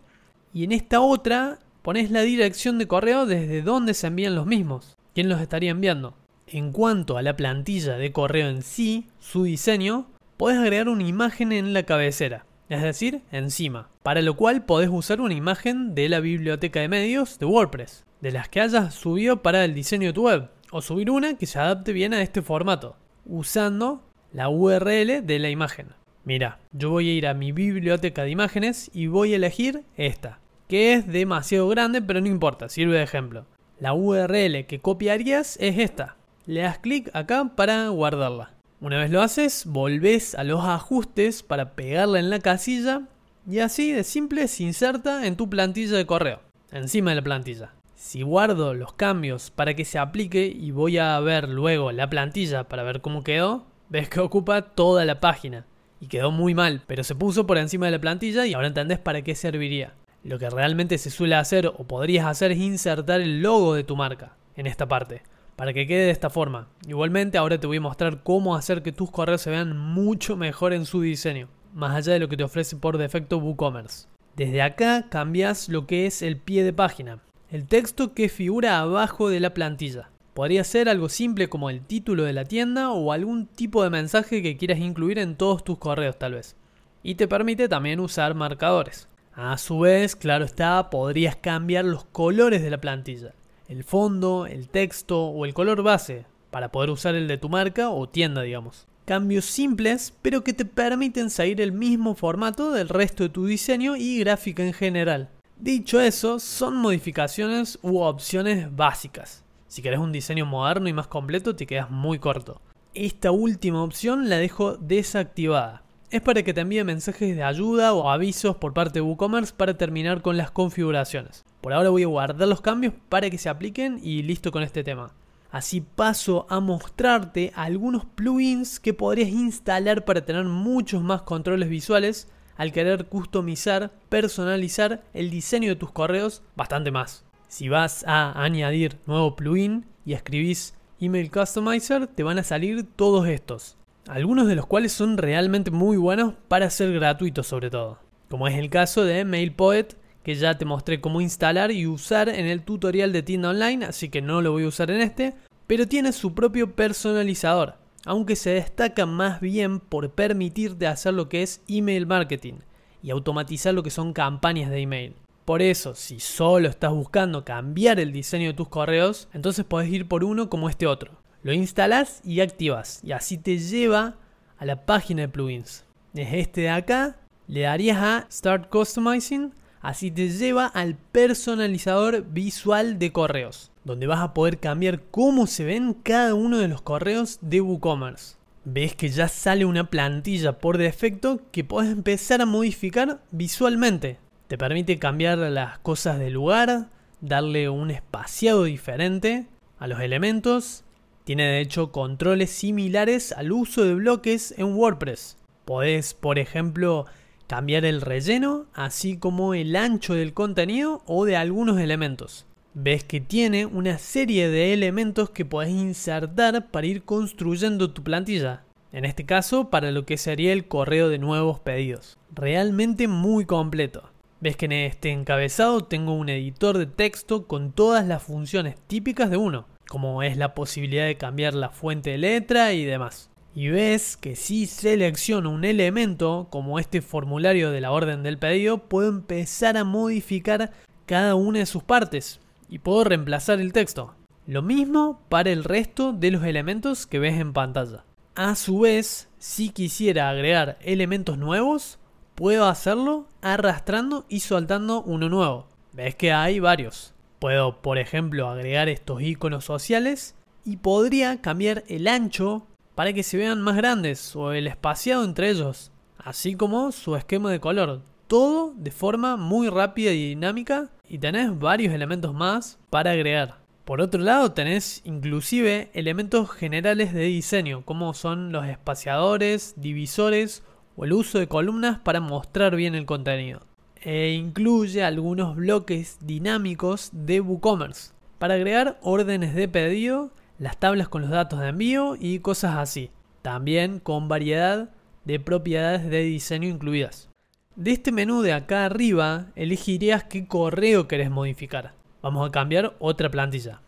[SPEAKER 1] Y en esta otra pones la dirección de correo desde donde se envían los mismos. ¿Quién los estaría enviando? En cuanto a la plantilla de correo en sí, su diseño, podés agregar una imagen en la cabecera, es decir, encima, para lo cual podés usar una imagen de la biblioteca de medios de WordPress, de las que hayas subido para el diseño de tu web, o subir una que se adapte bien a este formato, usando la URL de la imagen. Mira, yo voy a ir a mi biblioteca de imágenes y voy a elegir esta, que es demasiado grande, pero no importa, sirve de ejemplo. La URL que copiarías es esta. Le das clic acá para guardarla. Una vez lo haces, volvés a los ajustes para pegarla en la casilla y así de simple se inserta en tu plantilla de correo, encima de la plantilla. Si guardo los cambios para que se aplique y voy a ver luego la plantilla para ver cómo quedó, ves que ocupa toda la página. Y quedó muy mal, pero se puso por encima de la plantilla y ahora entendés para qué serviría. Lo que realmente se suele hacer o podrías hacer es insertar el logo de tu marca en esta parte, para que quede de esta forma. Igualmente ahora te voy a mostrar cómo hacer que tus correos se vean mucho mejor en su diseño, más allá de lo que te ofrece por defecto WooCommerce. Desde acá cambias lo que es el pie de página, el texto que figura abajo de la plantilla. Podría ser algo simple como el título de la tienda o algún tipo de mensaje que quieras incluir en todos tus correos tal vez. Y te permite también usar marcadores. A su vez, claro está, podrías cambiar los colores de la plantilla, el fondo, el texto o el color base, para poder usar el de tu marca o tienda, digamos. Cambios simples, pero que te permiten seguir el mismo formato del resto de tu diseño y gráfica en general. Dicho eso, son modificaciones u opciones básicas si querés un diseño moderno y más completo, te quedas muy corto. Esta última opción la dejo desactivada. Es para que te envíe mensajes de ayuda o avisos por parte de WooCommerce para terminar con las configuraciones. Por ahora voy a guardar los cambios para que se apliquen y listo con este tema. Así paso a mostrarte algunos plugins que podrías instalar para tener muchos más controles visuales al querer customizar, personalizar el diseño de tus correos, bastante más. Si vas a añadir nuevo plugin y escribís Email Customizer, te van a salir todos estos. Algunos de los cuales son realmente muy buenos para ser gratuitos sobre todo. Como es el caso de MailPoet, que ya te mostré cómo instalar y usar en el tutorial de tienda online, así que no lo voy a usar en este, pero tiene su propio personalizador, aunque se destaca más bien por permitirte hacer lo que es email marketing y automatizar lo que son campañas de email. Por eso, si solo estás buscando cambiar el diseño de tus correos, entonces podés ir por uno como este otro. Lo instalas y activas y así te lleva a la página de plugins. Es este de acá le darías a Start Customizing, así te lleva al personalizador visual de correos, donde vas a poder cambiar cómo se ven cada uno de los correos de WooCommerce ves que ya sale una plantilla por defecto que puedes empezar a modificar visualmente. Te permite cambiar las cosas de lugar, darle un espaciado diferente a los elementos. Tiene de hecho controles similares al uso de bloques en WordPress. Podés, por ejemplo, cambiar el relleno, así como el ancho del contenido o de algunos elementos. Ves que tiene una serie de elementos que podés insertar para ir construyendo tu plantilla. En este caso, para lo que sería el correo de nuevos pedidos. Realmente muy completo. Ves que en este encabezado tengo un editor de texto con todas las funciones típicas de uno, como es la posibilidad de cambiar la fuente de letra y demás. Y ves que si selecciono un elemento, como este formulario de la orden del pedido, puedo empezar a modificar cada una de sus partes y puedo reemplazar el texto. Lo mismo para el resto de los elementos que ves en pantalla. A su vez, si quisiera agregar elementos nuevos, Puedo hacerlo arrastrando y soltando uno nuevo. Ves que hay varios. Puedo, por ejemplo, agregar estos iconos sociales y podría cambiar el ancho para que se vean más grandes o el espaciado entre ellos, así como su esquema de color. Todo de forma muy rápida y dinámica y tenés varios elementos más para agregar. Por otro lado tenés inclusive elementos generales de diseño como son los espaciadores, divisores o el uso de columnas para mostrar bien el contenido. E incluye algunos bloques dinámicos de WooCommerce para agregar órdenes de pedido, las tablas con los datos de envío y cosas así. También con variedad de propiedades de diseño incluidas. De este menú de acá arriba elegirías qué correo querés modificar. Vamos a cambiar otra plantilla.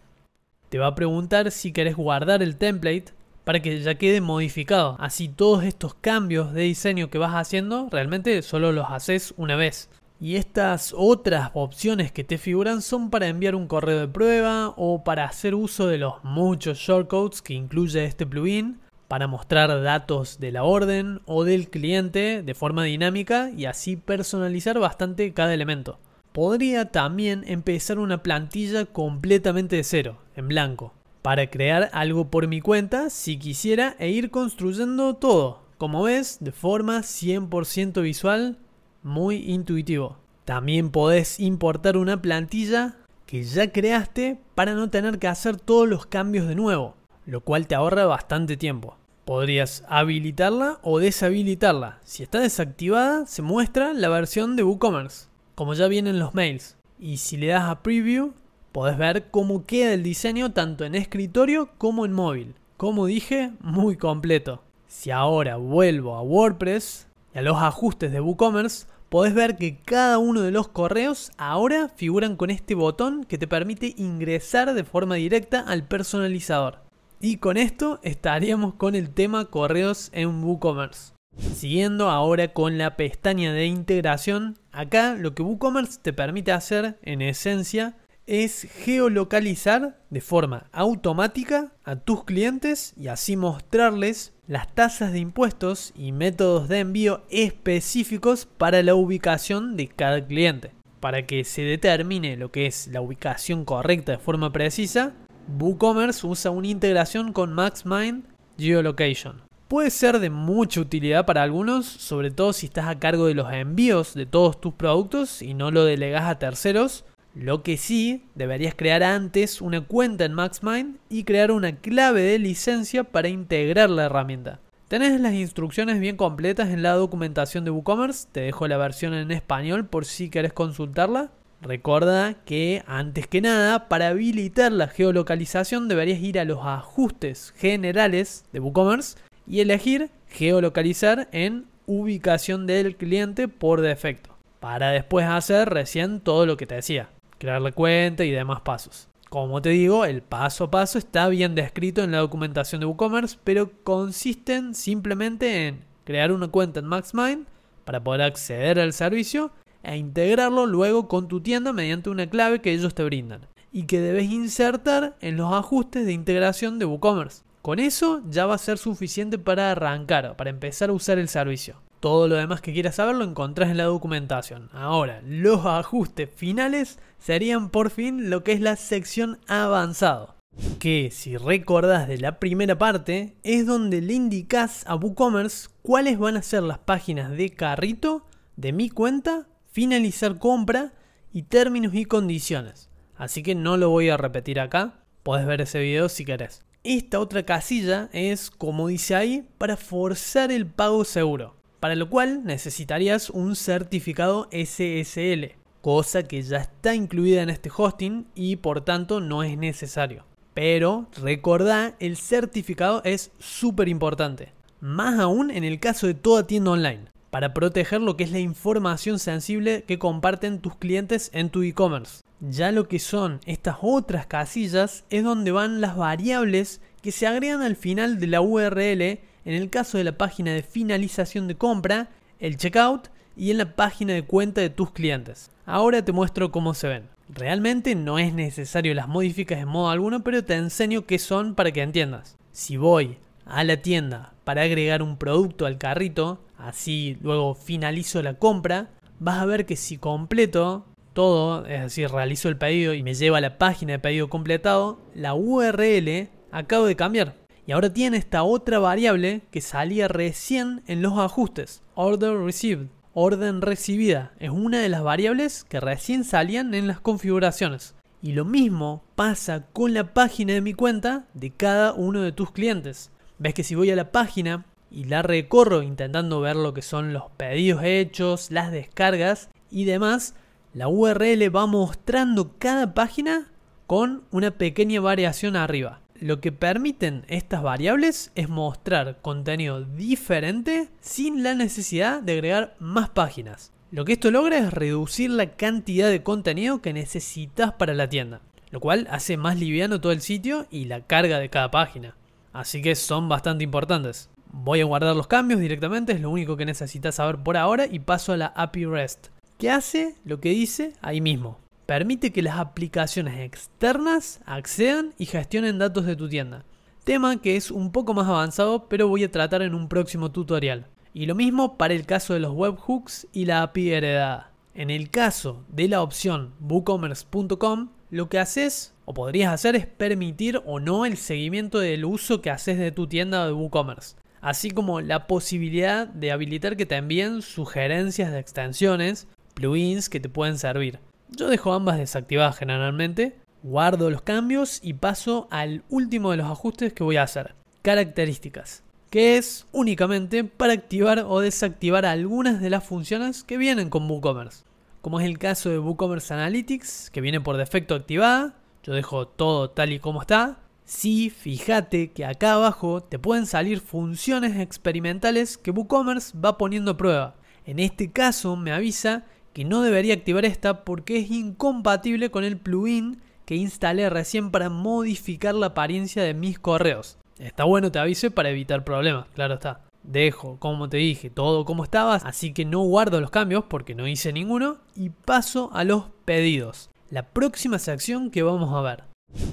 [SPEAKER 1] Te va a preguntar si querés guardar el template para que ya quede modificado. Así todos estos cambios de diseño que vas haciendo realmente solo los haces una vez. Y estas otras opciones que te figuran son para enviar un correo de prueba o para hacer uso de los muchos shortcodes que incluye este plugin, para mostrar datos de la orden o del cliente de forma dinámica y así personalizar bastante cada elemento. Podría también empezar una plantilla completamente de cero, en blanco, para crear algo por mi cuenta si quisiera e ir construyendo todo, como ves, de forma 100% visual, muy intuitivo. También podés importar una plantilla que ya creaste para no tener que hacer todos los cambios de nuevo, lo cual te ahorra bastante tiempo. Podrías habilitarla o deshabilitarla. Si está desactivada, se muestra la versión de WooCommerce, como ya vienen los mails. Y si le das a Preview, podés ver cómo queda el diseño tanto en escritorio como en móvil. Como dije, muy completo. Si ahora vuelvo a WordPress y a los ajustes de WooCommerce, podés ver que cada uno de los correos ahora figuran con este botón que te permite ingresar de forma directa al personalizador. Y con esto estaríamos con el tema correos en WooCommerce. Siguiendo ahora con la pestaña de integración, acá lo que WooCommerce te permite hacer en esencia es geolocalizar de forma automática a tus clientes y así mostrarles las tasas de impuestos y métodos de envío específicos para la ubicación de cada cliente. Para que se determine lo que es la ubicación correcta de forma precisa, WooCommerce usa una integración con MaxMind Geolocation. Puede ser de mucha utilidad para algunos, sobre todo si estás a cargo de los envíos de todos tus productos y no lo delegas a terceros lo que sí, deberías crear antes una cuenta en MaxMind y crear una clave de licencia para integrar la herramienta. Tenés las instrucciones bien completas en la documentación de WooCommerce, te dejo la versión en español por si querés consultarla. Recuerda que antes que nada, para habilitar la geolocalización deberías ir a los ajustes generales de WooCommerce y elegir geolocalizar en ubicación del cliente por defecto, para después hacer recién todo lo que te decía crear la cuenta y demás pasos. Como te digo, el paso a paso está bien descrito en la documentación de WooCommerce, pero consisten simplemente en crear una cuenta en MaxMind para poder acceder al servicio e integrarlo luego con tu tienda mediante una clave que ellos te brindan y que debes insertar en los ajustes de integración de WooCommerce. Con eso ya va a ser suficiente para arrancar, para empezar a usar el servicio. Todo lo demás que quieras saber lo encontrás en la documentación. Ahora, los ajustes finales serían por fin lo que es la sección avanzado. Que si recordás de la primera parte, es donde le indicas a WooCommerce cuáles van a ser las páginas de carrito, de mi cuenta, finalizar compra y términos y condiciones. Así que no lo voy a repetir acá, podés ver ese video si querés. Esta otra casilla es, como dice ahí, para forzar el pago seguro para lo cual necesitarías un certificado SSL, cosa que ya está incluida en este hosting y por tanto no es necesario. Pero recordá, el certificado es súper importante, más aún en el caso de toda tienda online, para proteger lo que es la información sensible que comparten tus clientes en tu e-commerce. Ya lo que son estas otras casillas es donde van las variables que se agregan al final de la URL en el caso de la página de finalización de compra, el checkout y en la página de cuenta de tus clientes. Ahora te muestro cómo se ven. Realmente no es necesario las modificas en modo alguno, pero te enseño qué son para que entiendas. Si voy a la tienda para agregar un producto al carrito, así luego finalizo la compra, vas a ver que si completo todo, es decir, realizo el pedido y me lleva a la página de pedido completado, la URL acabo de cambiar. Y ahora tiene esta otra variable que salía recién en los ajustes, order received, orden recibida. Es una de las variables que recién salían en las configuraciones. Y lo mismo pasa con la página de mi cuenta de cada uno de tus clientes. Ves que si voy a la página y la recorro intentando ver lo que son los pedidos hechos, las descargas y demás, la URL va mostrando cada página con una pequeña variación arriba lo que permiten estas variables es mostrar contenido diferente sin la necesidad de agregar más páginas. Lo que esto logra es reducir la cantidad de contenido que necesitas para la tienda, lo cual hace más liviano todo el sitio y la carga de cada página. Así que son bastante importantes. Voy a guardar los cambios directamente, es lo único que necesitas saber por ahora y paso a la API REST, que hace lo que dice ahí mismo permite que las aplicaciones externas accedan y gestionen datos de tu tienda. Tema que es un poco más avanzado, pero voy a tratar en un próximo tutorial. Y lo mismo para el caso de los webhooks y la API heredada. En el caso de la opción woocommerce.com, lo que haces o podrías hacer es permitir o no el seguimiento del uso que haces de tu tienda de WooCommerce, así como la posibilidad de habilitar que te envíen sugerencias de extensiones, plugins que te pueden servir. Yo dejo ambas desactivadas generalmente, guardo los cambios y paso al último de los ajustes que voy a hacer, características, que es únicamente para activar o desactivar algunas de las funciones que vienen con WooCommerce, como es el caso de WooCommerce Analytics, que viene por defecto activada, yo dejo todo tal y como está. Si, fíjate que acá abajo te pueden salir funciones experimentales que WooCommerce va poniendo a prueba. En este caso me avisa que no debería activar esta porque es incompatible con el plugin que instalé recién para modificar la apariencia de mis correos. Está bueno, te avise para evitar problemas, claro está. Dejo, como te dije, todo como estabas. así que no guardo los cambios porque no hice ninguno y paso a los pedidos. La próxima sección que vamos a ver.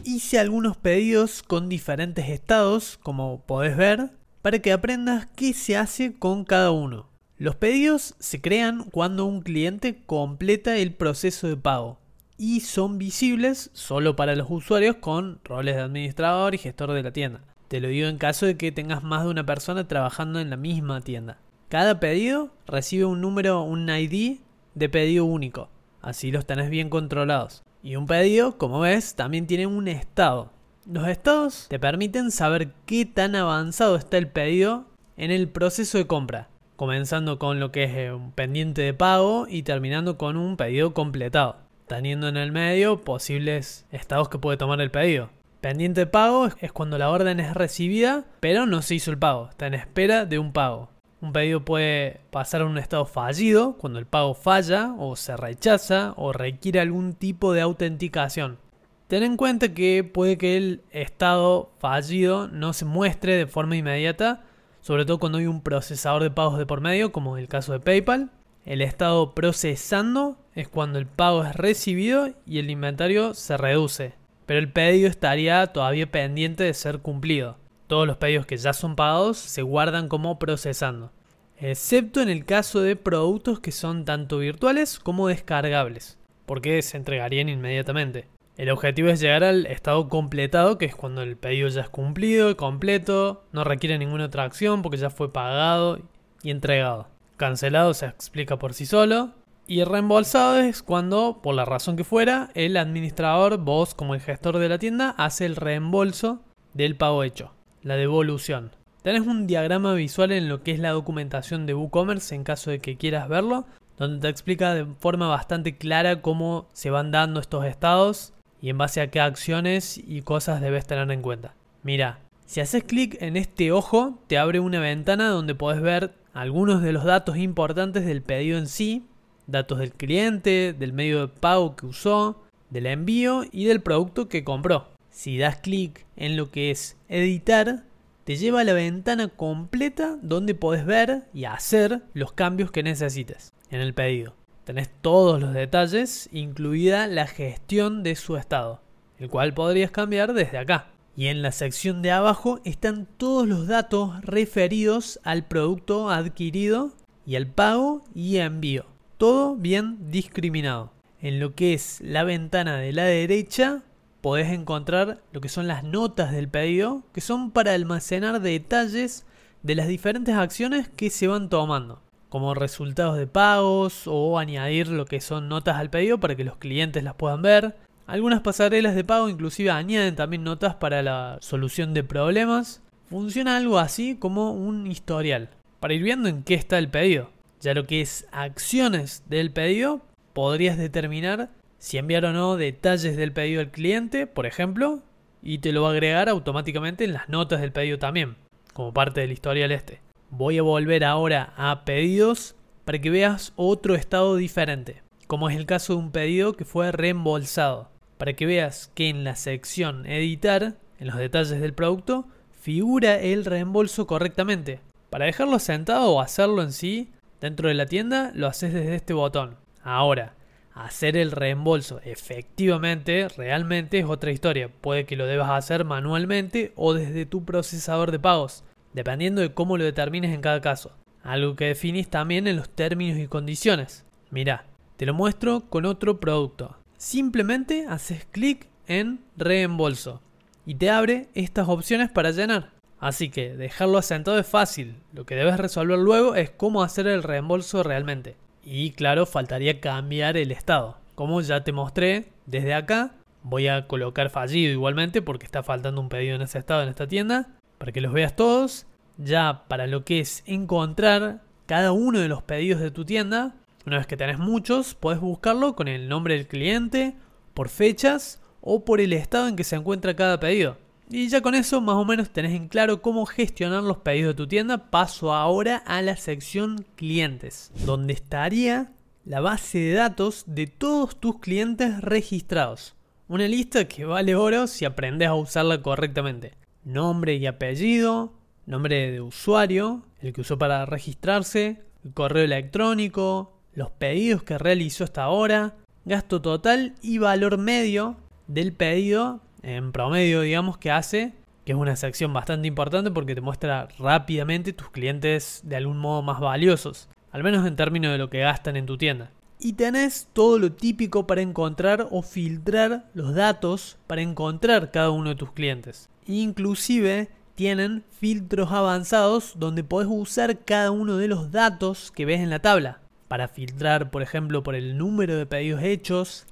[SPEAKER 1] Hice algunos pedidos con diferentes estados, como podés ver, para que aprendas qué se hace con cada uno. Los pedidos se crean cuando un cliente completa el proceso de pago y son visibles solo para los usuarios con roles de administrador y gestor de la tienda. Te lo digo en caso de que tengas más de una persona trabajando en la misma tienda. Cada pedido recibe un número, un ID de pedido único. Así los tenés bien controlados. Y un pedido, como ves, también tiene un estado. Los estados te permiten saber qué tan avanzado está el pedido en el proceso de compra comenzando con lo que es eh, un pendiente de pago y terminando con un pedido completado, teniendo en el medio posibles estados que puede tomar el pedido. Pendiente de pago es cuando la orden es recibida, pero no se hizo el pago, está en espera de un pago. Un pedido puede pasar a un estado fallido cuando el pago falla o se rechaza o requiere algún tipo de autenticación. Ten en cuenta que puede que el estado fallido no se muestre de forma inmediata, sobre todo cuando hay un procesador de pagos de por medio, como en el caso de PayPal. El estado procesando es cuando el pago es recibido y el inventario se reduce, pero el pedido estaría todavía pendiente de ser cumplido. Todos los pedidos que ya son pagados se guardan como procesando, excepto en el caso de productos que son tanto virtuales como descargables, porque se entregarían inmediatamente. El objetivo es llegar al estado completado, que es cuando el pedido ya es cumplido, y completo, no requiere ninguna otra acción porque ya fue pagado y entregado. Cancelado se explica por sí solo. Y reembolsado es cuando, por la razón que fuera, el administrador, vos como el gestor de la tienda, hace el reembolso del pago hecho, la devolución. Tenés un diagrama visual en lo que es la documentación de WooCommerce en caso de que quieras verlo, donde te explica de forma bastante clara cómo se van dando estos estados y en base a qué acciones y cosas debes tener en cuenta. Mira, si haces clic en este ojo, te abre una ventana donde podés ver algunos de los datos importantes del pedido en sí, datos del cliente, del medio de pago que usó, del envío y del producto que compró. Si das clic en lo que es editar, te lleva a la ventana completa donde podés ver y hacer los cambios que necesites en el pedido. Tenés todos los detalles, incluida la gestión de su estado, el cual podrías cambiar desde acá. Y en la sección de abajo están todos los datos referidos al producto adquirido y al pago y envío. Todo bien discriminado. En lo que es la ventana de la derecha podés encontrar lo que son las notas del pedido, que son para almacenar detalles de las diferentes acciones que se van tomando como resultados de pagos o añadir lo que son notas al pedido para que los clientes las puedan ver. Algunas pasarelas de pago inclusive añaden también notas para la solución de problemas. Funciona algo así como un historial, para ir viendo en qué está el pedido. Ya lo que es acciones del pedido, podrías determinar si enviar o no detalles del pedido al cliente, por ejemplo, y te lo va a agregar automáticamente en las notas del pedido también, como parte del historial este. Voy a volver ahora a pedidos para que veas otro estado diferente, como es el caso de un pedido que fue reembolsado, para que veas que en la sección editar, en los detalles del producto, figura el reembolso correctamente. Para dejarlo sentado o hacerlo en sí, dentro de la tienda lo haces desde este botón. Ahora, hacer el reembolso efectivamente, realmente es otra historia. Puede que lo debas hacer manualmente o desde tu procesador de pagos dependiendo de cómo lo determines en cada caso. Algo que definís también en los términos y condiciones. Mirá, te lo muestro con otro producto. Simplemente haces clic en reembolso y te abre estas opciones para llenar. Así que dejarlo asentado es fácil, lo que debes resolver luego es cómo hacer el reembolso realmente. Y claro, faltaría cambiar el estado. Como ya te mostré, desde acá voy a colocar fallido igualmente porque está faltando un pedido en ese estado en esta tienda para que los veas todos. Ya para lo que es encontrar cada uno de los pedidos de tu tienda, una vez que tenés muchos, podés buscarlo con el nombre del cliente, por fechas o por el estado en que se encuentra cada pedido. Y ya con eso más o menos tenés en claro cómo gestionar los pedidos de tu tienda. Paso ahora a la sección clientes, donde estaría la base de datos de todos tus clientes registrados. Una lista que vale oro si aprendes a usarla correctamente nombre y apellido, nombre de usuario, el que usó para registrarse, correo electrónico, los pedidos que realizó hasta ahora, gasto total y valor medio del pedido en promedio, digamos, que hace, que es una sección bastante importante porque te muestra rápidamente tus clientes de algún modo más valiosos, al menos en términos de lo que gastan en tu tienda. Y tenés todo lo típico para encontrar o filtrar los datos para encontrar cada uno de tus clientes. Inclusive tienen filtros avanzados donde podés usar cada uno de los datos que ves en la tabla para filtrar, por ejemplo, por el número de pedidos hechos,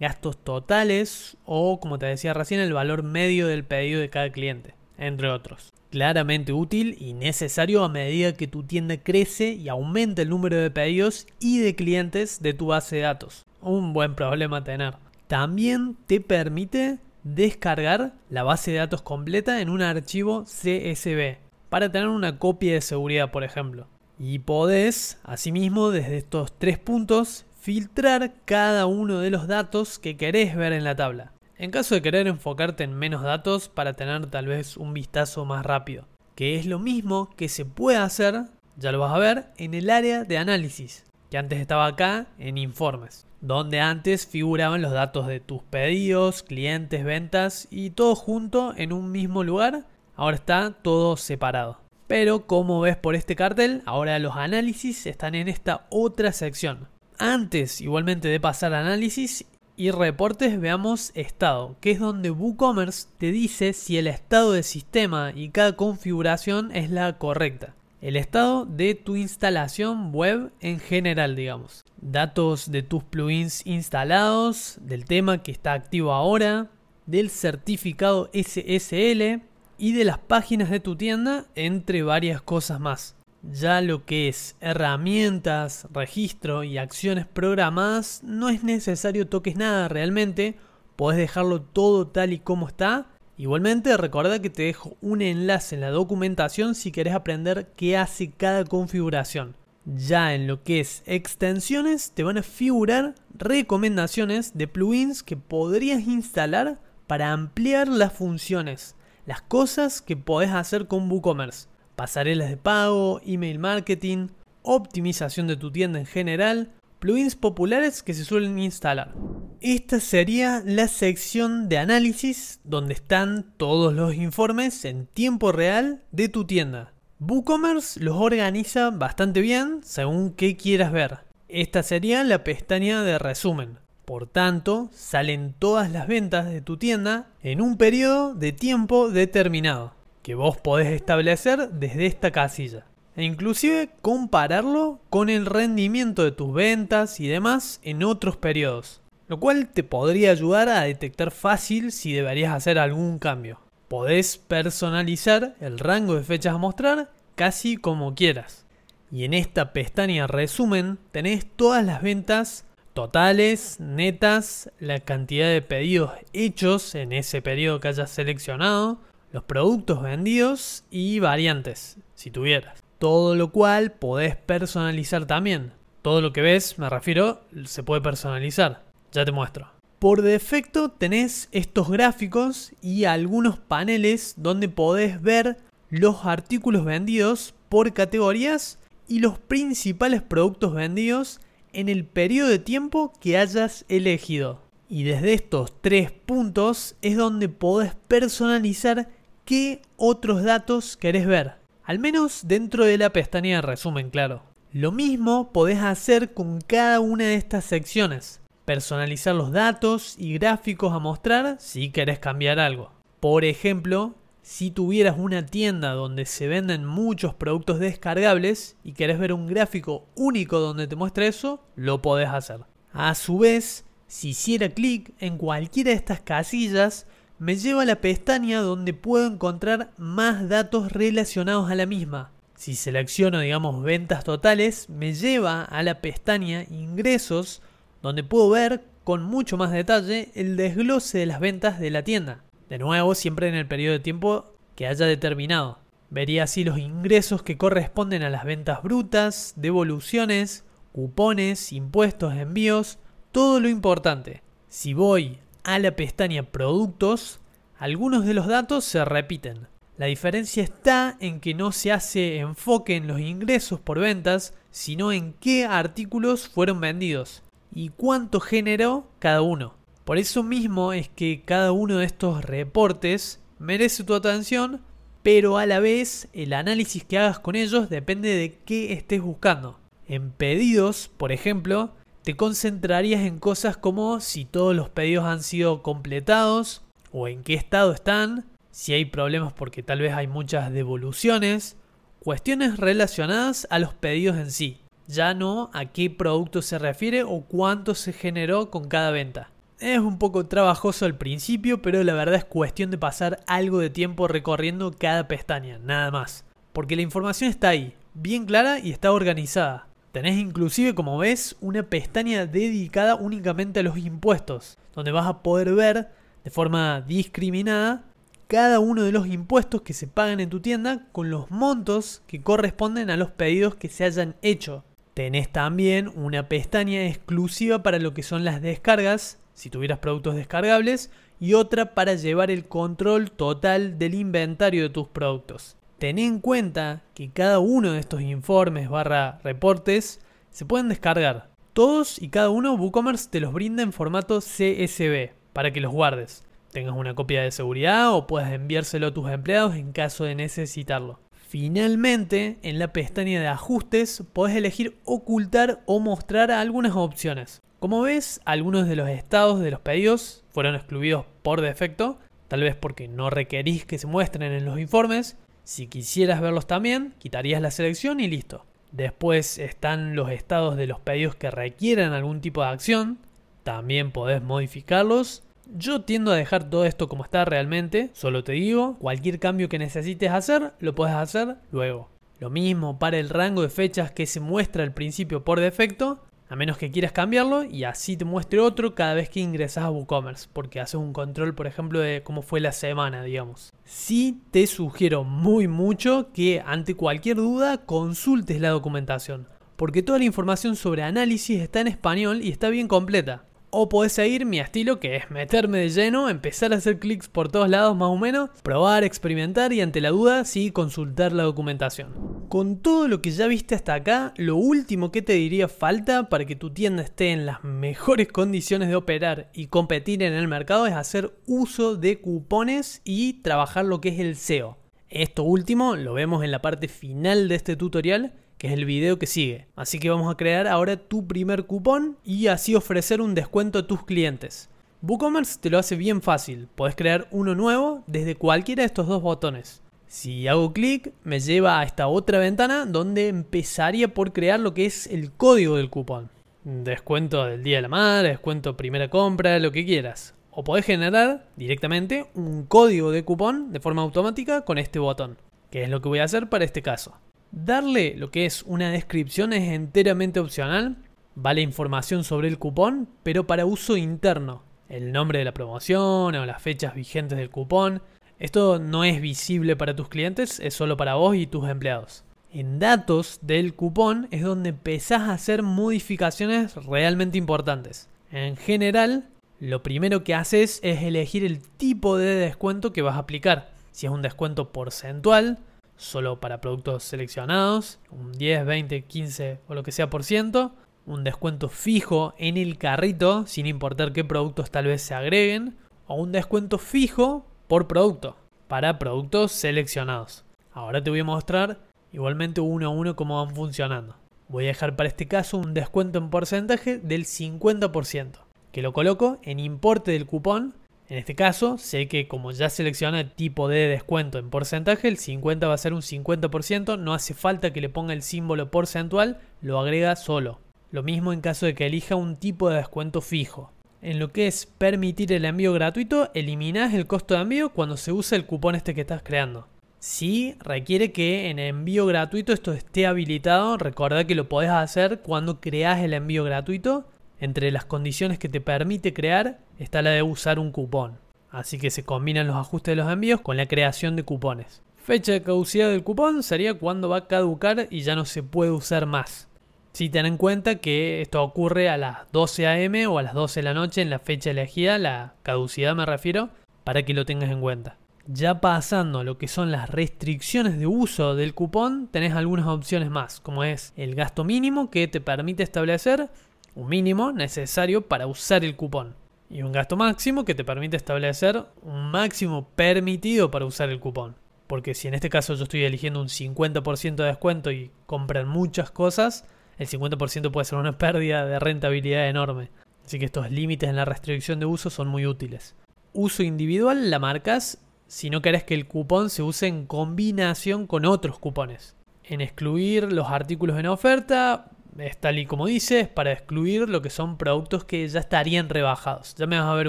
[SPEAKER 1] gastos totales o, como te decía recién, el valor medio del pedido de cada cliente, entre otros. Claramente útil y necesario a medida que tu tienda crece y aumenta el número de pedidos y de clientes de tu base de datos. Un buen problema tener. También te permite descargar la base de datos completa en un archivo CSV para tener una copia de seguridad, por ejemplo. Y podés, asimismo, desde estos tres puntos, filtrar cada uno de los datos que querés ver en la tabla. En caso de querer enfocarte en menos datos para tener tal vez un vistazo más rápido, que es lo mismo que se puede hacer, ya lo vas a ver, en el área de análisis, que antes estaba acá en informes donde antes figuraban los datos de tus pedidos, clientes, ventas y todo junto en un mismo lugar, ahora está todo separado. Pero como ves por este cartel, ahora los análisis están en esta otra sección. Antes igualmente de pasar a análisis y reportes veamos estado, que es donde WooCommerce te dice si el estado del sistema y cada configuración es la correcta el estado de tu instalación web en general, digamos. Datos de tus plugins instalados, del tema que está activo ahora, del certificado SSL y de las páginas de tu tienda, entre varias cosas más. Ya lo que es herramientas, registro y acciones programadas, no es necesario toques nada realmente, puedes dejarlo todo tal y como está Igualmente recuerda que te dejo un enlace en la documentación si querés aprender qué hace cada configuración. Ya en lo que es extensiones te van a figurar recomendaciones de plugins que podrías instalar para ampliar las funciones, las cosas que podés hacer con WooCommerce, pasarelas de pago, email marketing, optimización de tu tienda en general, plugins populares que se suelen instalar. Esta sería la sección de análisis donde están todos los informes en tiempo real de tu tienda. WooCommerce los organiza bastante bien según qué quieras ver. Esta sería la pestaña de resumen. Por tanto, salen todas las ventas de tu tienda en un periodo de tiempo determinado, que vos podés establecer desde esta casilla. E inclusive compararlo con el rendimiento de tus ventas y demás en otros periodos, lo cual te podría ayudar a detectar fácil si deberías hacer algún cambio. Podés personalizar el rango de fechas a mostrar casi como quieras. Y en esta pestaña resumen tenés todas las ventas totales, netas, la cantidad de pedidos hechos en ese periodo que hayas seleccionado, los productos vendidos y variantes, si tuvieras todo lo cual podés personalizar también. Todo lo que ves, me refiero, se puede personalizar. Ya te muestro. Por defecto tenés estos gráficos y algunos paneles donde podés ver los artículos vendidos por categorías y los principales productos vendidos en el periodo de tiempo que hayas elegido. Y desde estos tres puntos es donde podés personalizar qué otros datos querés ver. Al menos dentro de la pestaña de resumen, claro. Lo mismo podés hacer con cada una de estas secciones. Personalizar los datos y gráficos a mostrar si querés cambiar algo. Por ejemplo, si tuvieras una tienda donde se venden muchos productos descargables y querés ver un gráfico único donde te muestre eso, lo podés hacer. A su vez, si hiciera clic en cualquiera de estas casillas, me lleva a la pestaña donde puedo encontrar más datos relacionados a la misma. Si selecciono, digamos, ventas totales, me lleva a la pestaña ingresos, donde puedo ver con mucho más detalle el desglose de las ventas de la tienda. De nuevo, siempre en el periodo de tiempo que haya determinado. Vería así los ingresos que corresponden a las ventas brutas, devoluciones, cupones, impuestos, envíos, todo lo importante. Si voy a la pestaña Productos, algunos de los datos se repiten. La diferencia está en que no se hace enfoque en los ingresos por ventas, sino en qué artículos fueron vendidos y cuánto generó cada uno. Por eso mismo es que cada uno de estos reportes merece tu atención, pero a la vez el análisis que hagas con ellos depende de qué estés buscando. En pedidos, por ejemplo, te concentrarías en cosas como si todos los pedidos han sido completados o en qué estado están, si hay problemas porque tal vez hay muchas devoluciones, cuestiones relacionadas a los pedidos en sí, ya no a qué producto se refiere o cuánto se generó con cada venta. Es un poco trabajoso al principio, pero la verdad es cuestión de pasar algo de tiempo recorriendo cada pestaña, nada más. Porque la información está ahí, bien clara y está organizada. Tenés inclusive, como ves, una pestaña dedicada únicamente a los impuestos, donde vas a poder ver de forma discriminada cada uno de los impuestos que se pagan en tu tienda con los montos que corresponden a los pedidos que se hayan hecho. Tenés también una pestaña exclusiva para lo que son las descargas, si tuvieras productos descargables, y otra para llevar el control total del inventario de tus productos. Ten en cuenta que cada uno de estos informes barra reportes se pueden descargar. Todos y cada uno WooCommerce te los brinda en formato CSV para que los guardes, tengas una copia de seguridad o puedas enviárselo a tus empleados en caso de necesitarlo. Finalmente, en la pestaña de ajustes podés elegir ocultar o mostrar algunas opciones. Como ves, algunos de los estados de los pedidos fueron excluidos por defecto, tal vez porque no requerís que se muestren en los informes, si quisieras verlos también, quitarías la selección y listo. Después están los estados de los pedidos que requieren algún tipo de acción. También podés modificarlos. Yo tiendo a dejar todo esto como está realmente, solo te digo, cualquier cambio que necesites hacer, lo puedes hacer luego. Lo mismo para el rango de fechas que se muestra al principio por defecto, a menos que quieras cambiarlo y así te muestre otro cada vez que ingresas a WooCommerce, porque haces un control, por ejemplo, de cómo fue la semana, digamos. Sí te sugiero muy mucho que ante cualquier duda consultes la documentación, porque toda la información sobre análisis está en español y está bien completa. O podés seguir mi estilo, que es meterme de lleno, empezar a hacer clics por todos lados más o menos, probar, experimentar y ante la duda sí consultar la documentación. Con todo lo que ya viste hasta acá, lo último que te diría falta para que tu tienda esté en las mejores condiciones de operar y competir en el mercado es hacer uso de cupones y trabajar lo que es el SEO. Esto último lo vemos en la parte final de este tutorial, que es el video que sigue. Así que vamos a crear ahora tu primer cupón y así ofrecer un descuento a tus clientes. WooCommerce te lo hace bien fácil, podés crear uno nuevo desde cualquiera de estos dos botones. Si hago clic, me lleva a esta otra ventana donde empezaría por crear lo que es el código del cupón. Descuento del día de la madre, descuento primera compra, lo que quieras. O podés generar directamente un código de cupón de forma automática con este botón, que es lo que voy a hacer para este caso. Darle lo que es una descripción es enteramente opcional, vale información sobre el cupón, pero para uso interno, el nombre de la promoción o las fechas vigentes del cupón. Esto no es visible para tus clientes, es solo para vos y tus empleados. En datos del cupón es donde empezás a hacer modificaciones realmente importantes. En general, lo primero que haces es elegir el tipo de descuento que vas a aplicar. Si es un descuento porcentual, solo para productos seleccionados, un 10, 20, 15 o lo que sea por ciento, un descuento fijo en el carrito, sin importar qué productos tal vez se agreguen, o un descuento fijo por producto, para productos seleccionados. Ahora te voy a mostrar igualmente uno a uno cómo van funcionando. Voy a dejar para este caso un descuento en porcentaje del 50%, que lo coloco en importe del cupón en este caso, sé que como ya selecciona el tipo de descuento en porcentaje, el 50 va a ser un 50%, no hace falta que le ponga el símbolo porcentual, lo agrega solo. Lo mismo en caso de que elija un tipo de descuento fijo. En lo que es permitir el envío gratuito, eliminás el costo de envío cuando se usa el cupón este que estás creando. Si requiere que en envío gratuito esto esté habilitado, recuerda que lo podés hacer cuando creás el envío gratuito entre las condiciones que te permite crear está la de usar un cupón. Así que se combinan los ajustes de los envíos con la creación de cupones. Fecha de caducidad del cupón sería cuando va a caducar y ya no se puede usar más. Si ten en cuenta que esto ocurre a las 12 a.m. o a las 12 de la noche en la fecha elegida, la caducidad me refiero, para que lo tengas en cuenta. Ya pasando lo que son las restricciones de uso del cupón, tenés algunas opciones más, como es el gasto mínimo que te permite establecer un mínimo necesario para usar el cupón y un gasto máximo que te permite establecer un máximo permitido para usar el cupón. Porque si en este caso yo estoy eligiendo un 50% de descuento y compran muchas cosas, el 50% puede ser una pérdida de rentabilidad enorme. Así que estos límites en la restricción de uso son muy útiles. Uso individual la marcas si no querés que el cupón se use en combinación con otros cupones. En excluir los artículos en oferta es tal y como dices para excluir lo que son productos que ya estarían rebajados. Ya me vas a ver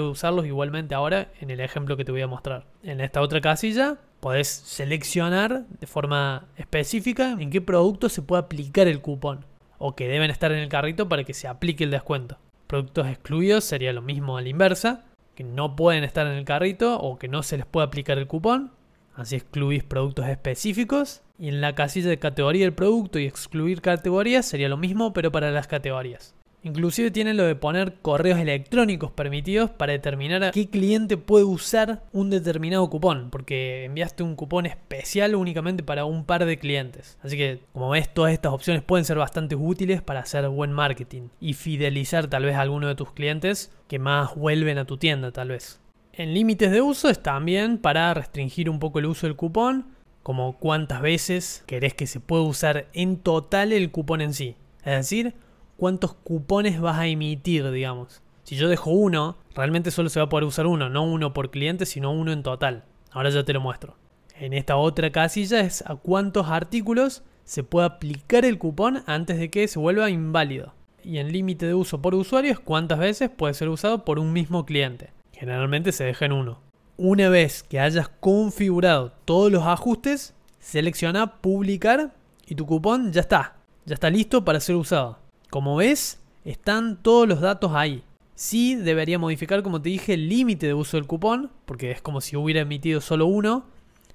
[SPEAKER 1] usarlos igualmente ahora en el ejemplo que te voy a mostrar. En esta otra casilla podés seleccionar de forma específica en qué producto se puede aplicar el cupón o que deben estar en el carrito para que se aplique el descuento. Productos excluidos sería lo mismo a la inversa, que no pueden estar en el carrito o que no se les puede aplicar el cupón. Así excluís productos específicos y en la casilla de categoría del producto y excluir categorías sería lo mismo, pero para las categorías. Inclusive tienen lo de poner correos electrónicos permitidos para determinar a qué cliente puede usar un determinado cupón, porque enviaste un cupón especial únicamente para un par de clientes. Así que, como ves, todas estas opciones pueden ser bastante útiles para hacer buen marketing y fidelizar tal vez a alguno de tus clientes que más vuelven a tu tienda tal vez. En límites de uso es también para restringir un poco el uso del cupón como cuántas veces querés que se pueda usar en total el cupón en sí. Es decir, cuántos cupones vas a emitir, digamos. Si yo dejo uno, realmente solo se va a poder usar uno, no uno por cliente, sino uno en total. Ahora ya te lo muestro. En esta otra casilla es a cuántos artículos se puede aplicar el cupón antes de que se vuelva inválido. Y en límite de uso por usuario es cuántas veces puede ser usado por un mismo cliente. Generalmente se deja en uno. Una vez que hayas configurado todos los ajustes, selecciona publicar y tu cupón ya está. Ya está listo para ser usado. Como ves, están todos los datos ahí. Sí debería modificar, como te dije, el límite de uso del cupón, porque es como si hubiera emitido solo uno.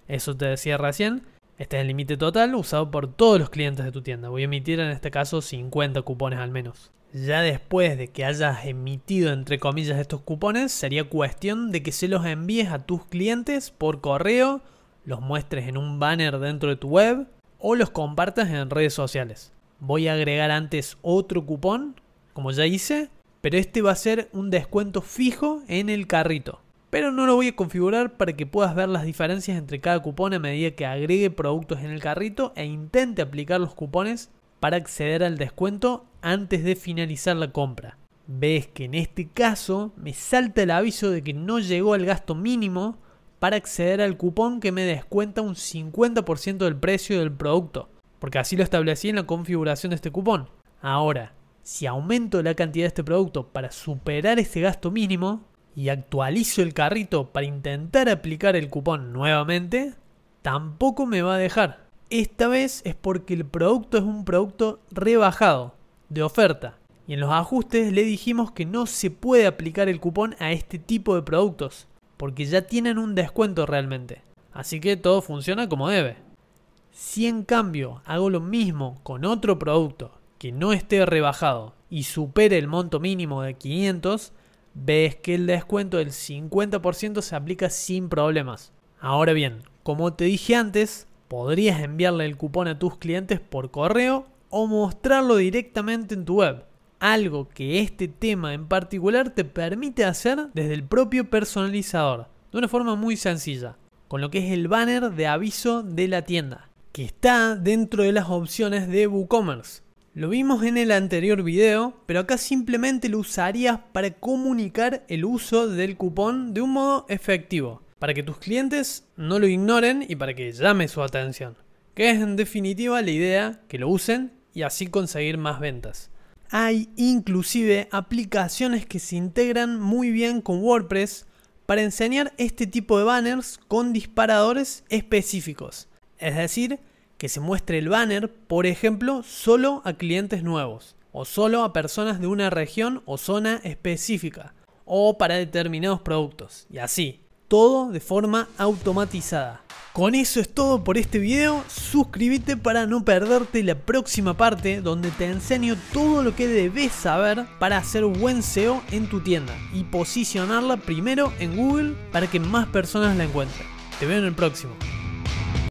[SPEAKER 1] Eso te decía recién. Este es el límite total usado por todos los clientes de tu tienda. Voy a emitir en este caso 50 cupones al menos. Ya después de que hayas emitido, entre comillas, estos cupones, sería cuestión de que se los envíes a tus clientes por correo, los muestres en un banner dentro de tu web o los compartas en redes sociales. Voy a agregar antes otro cupón, como ya hice, pero este va a ser un descuento fijo en el carrito. Pero no lo voy a configurar para que puedas ver las diferencias entre cada cupón a medida que agregue productos en el carrito e intente aplicar los cupones para acceder al descuento antes de finalizar la compra. Ves que en este caso me salta el aviso de que no llegó al gasto mínimo para acceder al cupón que me descuenta un 50% del precio del producto, porque así lo establecí en la configuración de este cupón. Ahora, si aumento la cantidad de este producto para superar ese gasto mínimo y actualizo el carrito para intentar aplicar el cupón nuevamente, tampoco me va a dejar. Esta vez es porque el producto es un producto rebajado, de oferta. Y en los ajustes le dijimos que no se puede aplicar el cupón a este tipo de productos, porque ya tienen un descuento realmente. Así que todo funciona como debe. Si en cambio hago lo mismo con otro producto que no esté rebajado y supere el monto mínimo de 500, ves que el descuento del 50% se aplica sin problemas. Ahora bien, como te dije antes, podrías enviarle el cupón a tus clientes por correo o mostrarlo directamente en tu web. Algo que este tema en particular te permite hacer desde el propio personalizador, de una forma muy sencilla, con lo que es el banner de aviso de la tienda, que está dentro de las opciones de WooCommerce. Lo vimos en el anterior video, pero acá simplemente lo usarías para comunicar el uso del cupón de un modo efectivo, para que tus clientes no lo ignoren y para que llame su atención, que es en definitiva la idea que lo usen y así conseguir más ventas. Hay inclusive aplicaciones que se integran muy bien con WordPress para enseñar este tipo de banners con disparadores específicos. Es decir, que se muestre el banner, por ejemplo, solo a clientes nuevos, o solo a personas de una región o zona específica, o para determinados productos, y así, todo de forma automatizada. Con eso es todo por este video, suscríbete para no perderte la próxima parte donde te enseño todo lo que debes saber para hacer buen SEO en tu tienda y posicionarla primero en Google para que más personas la encuentren. Te veo en el próximo.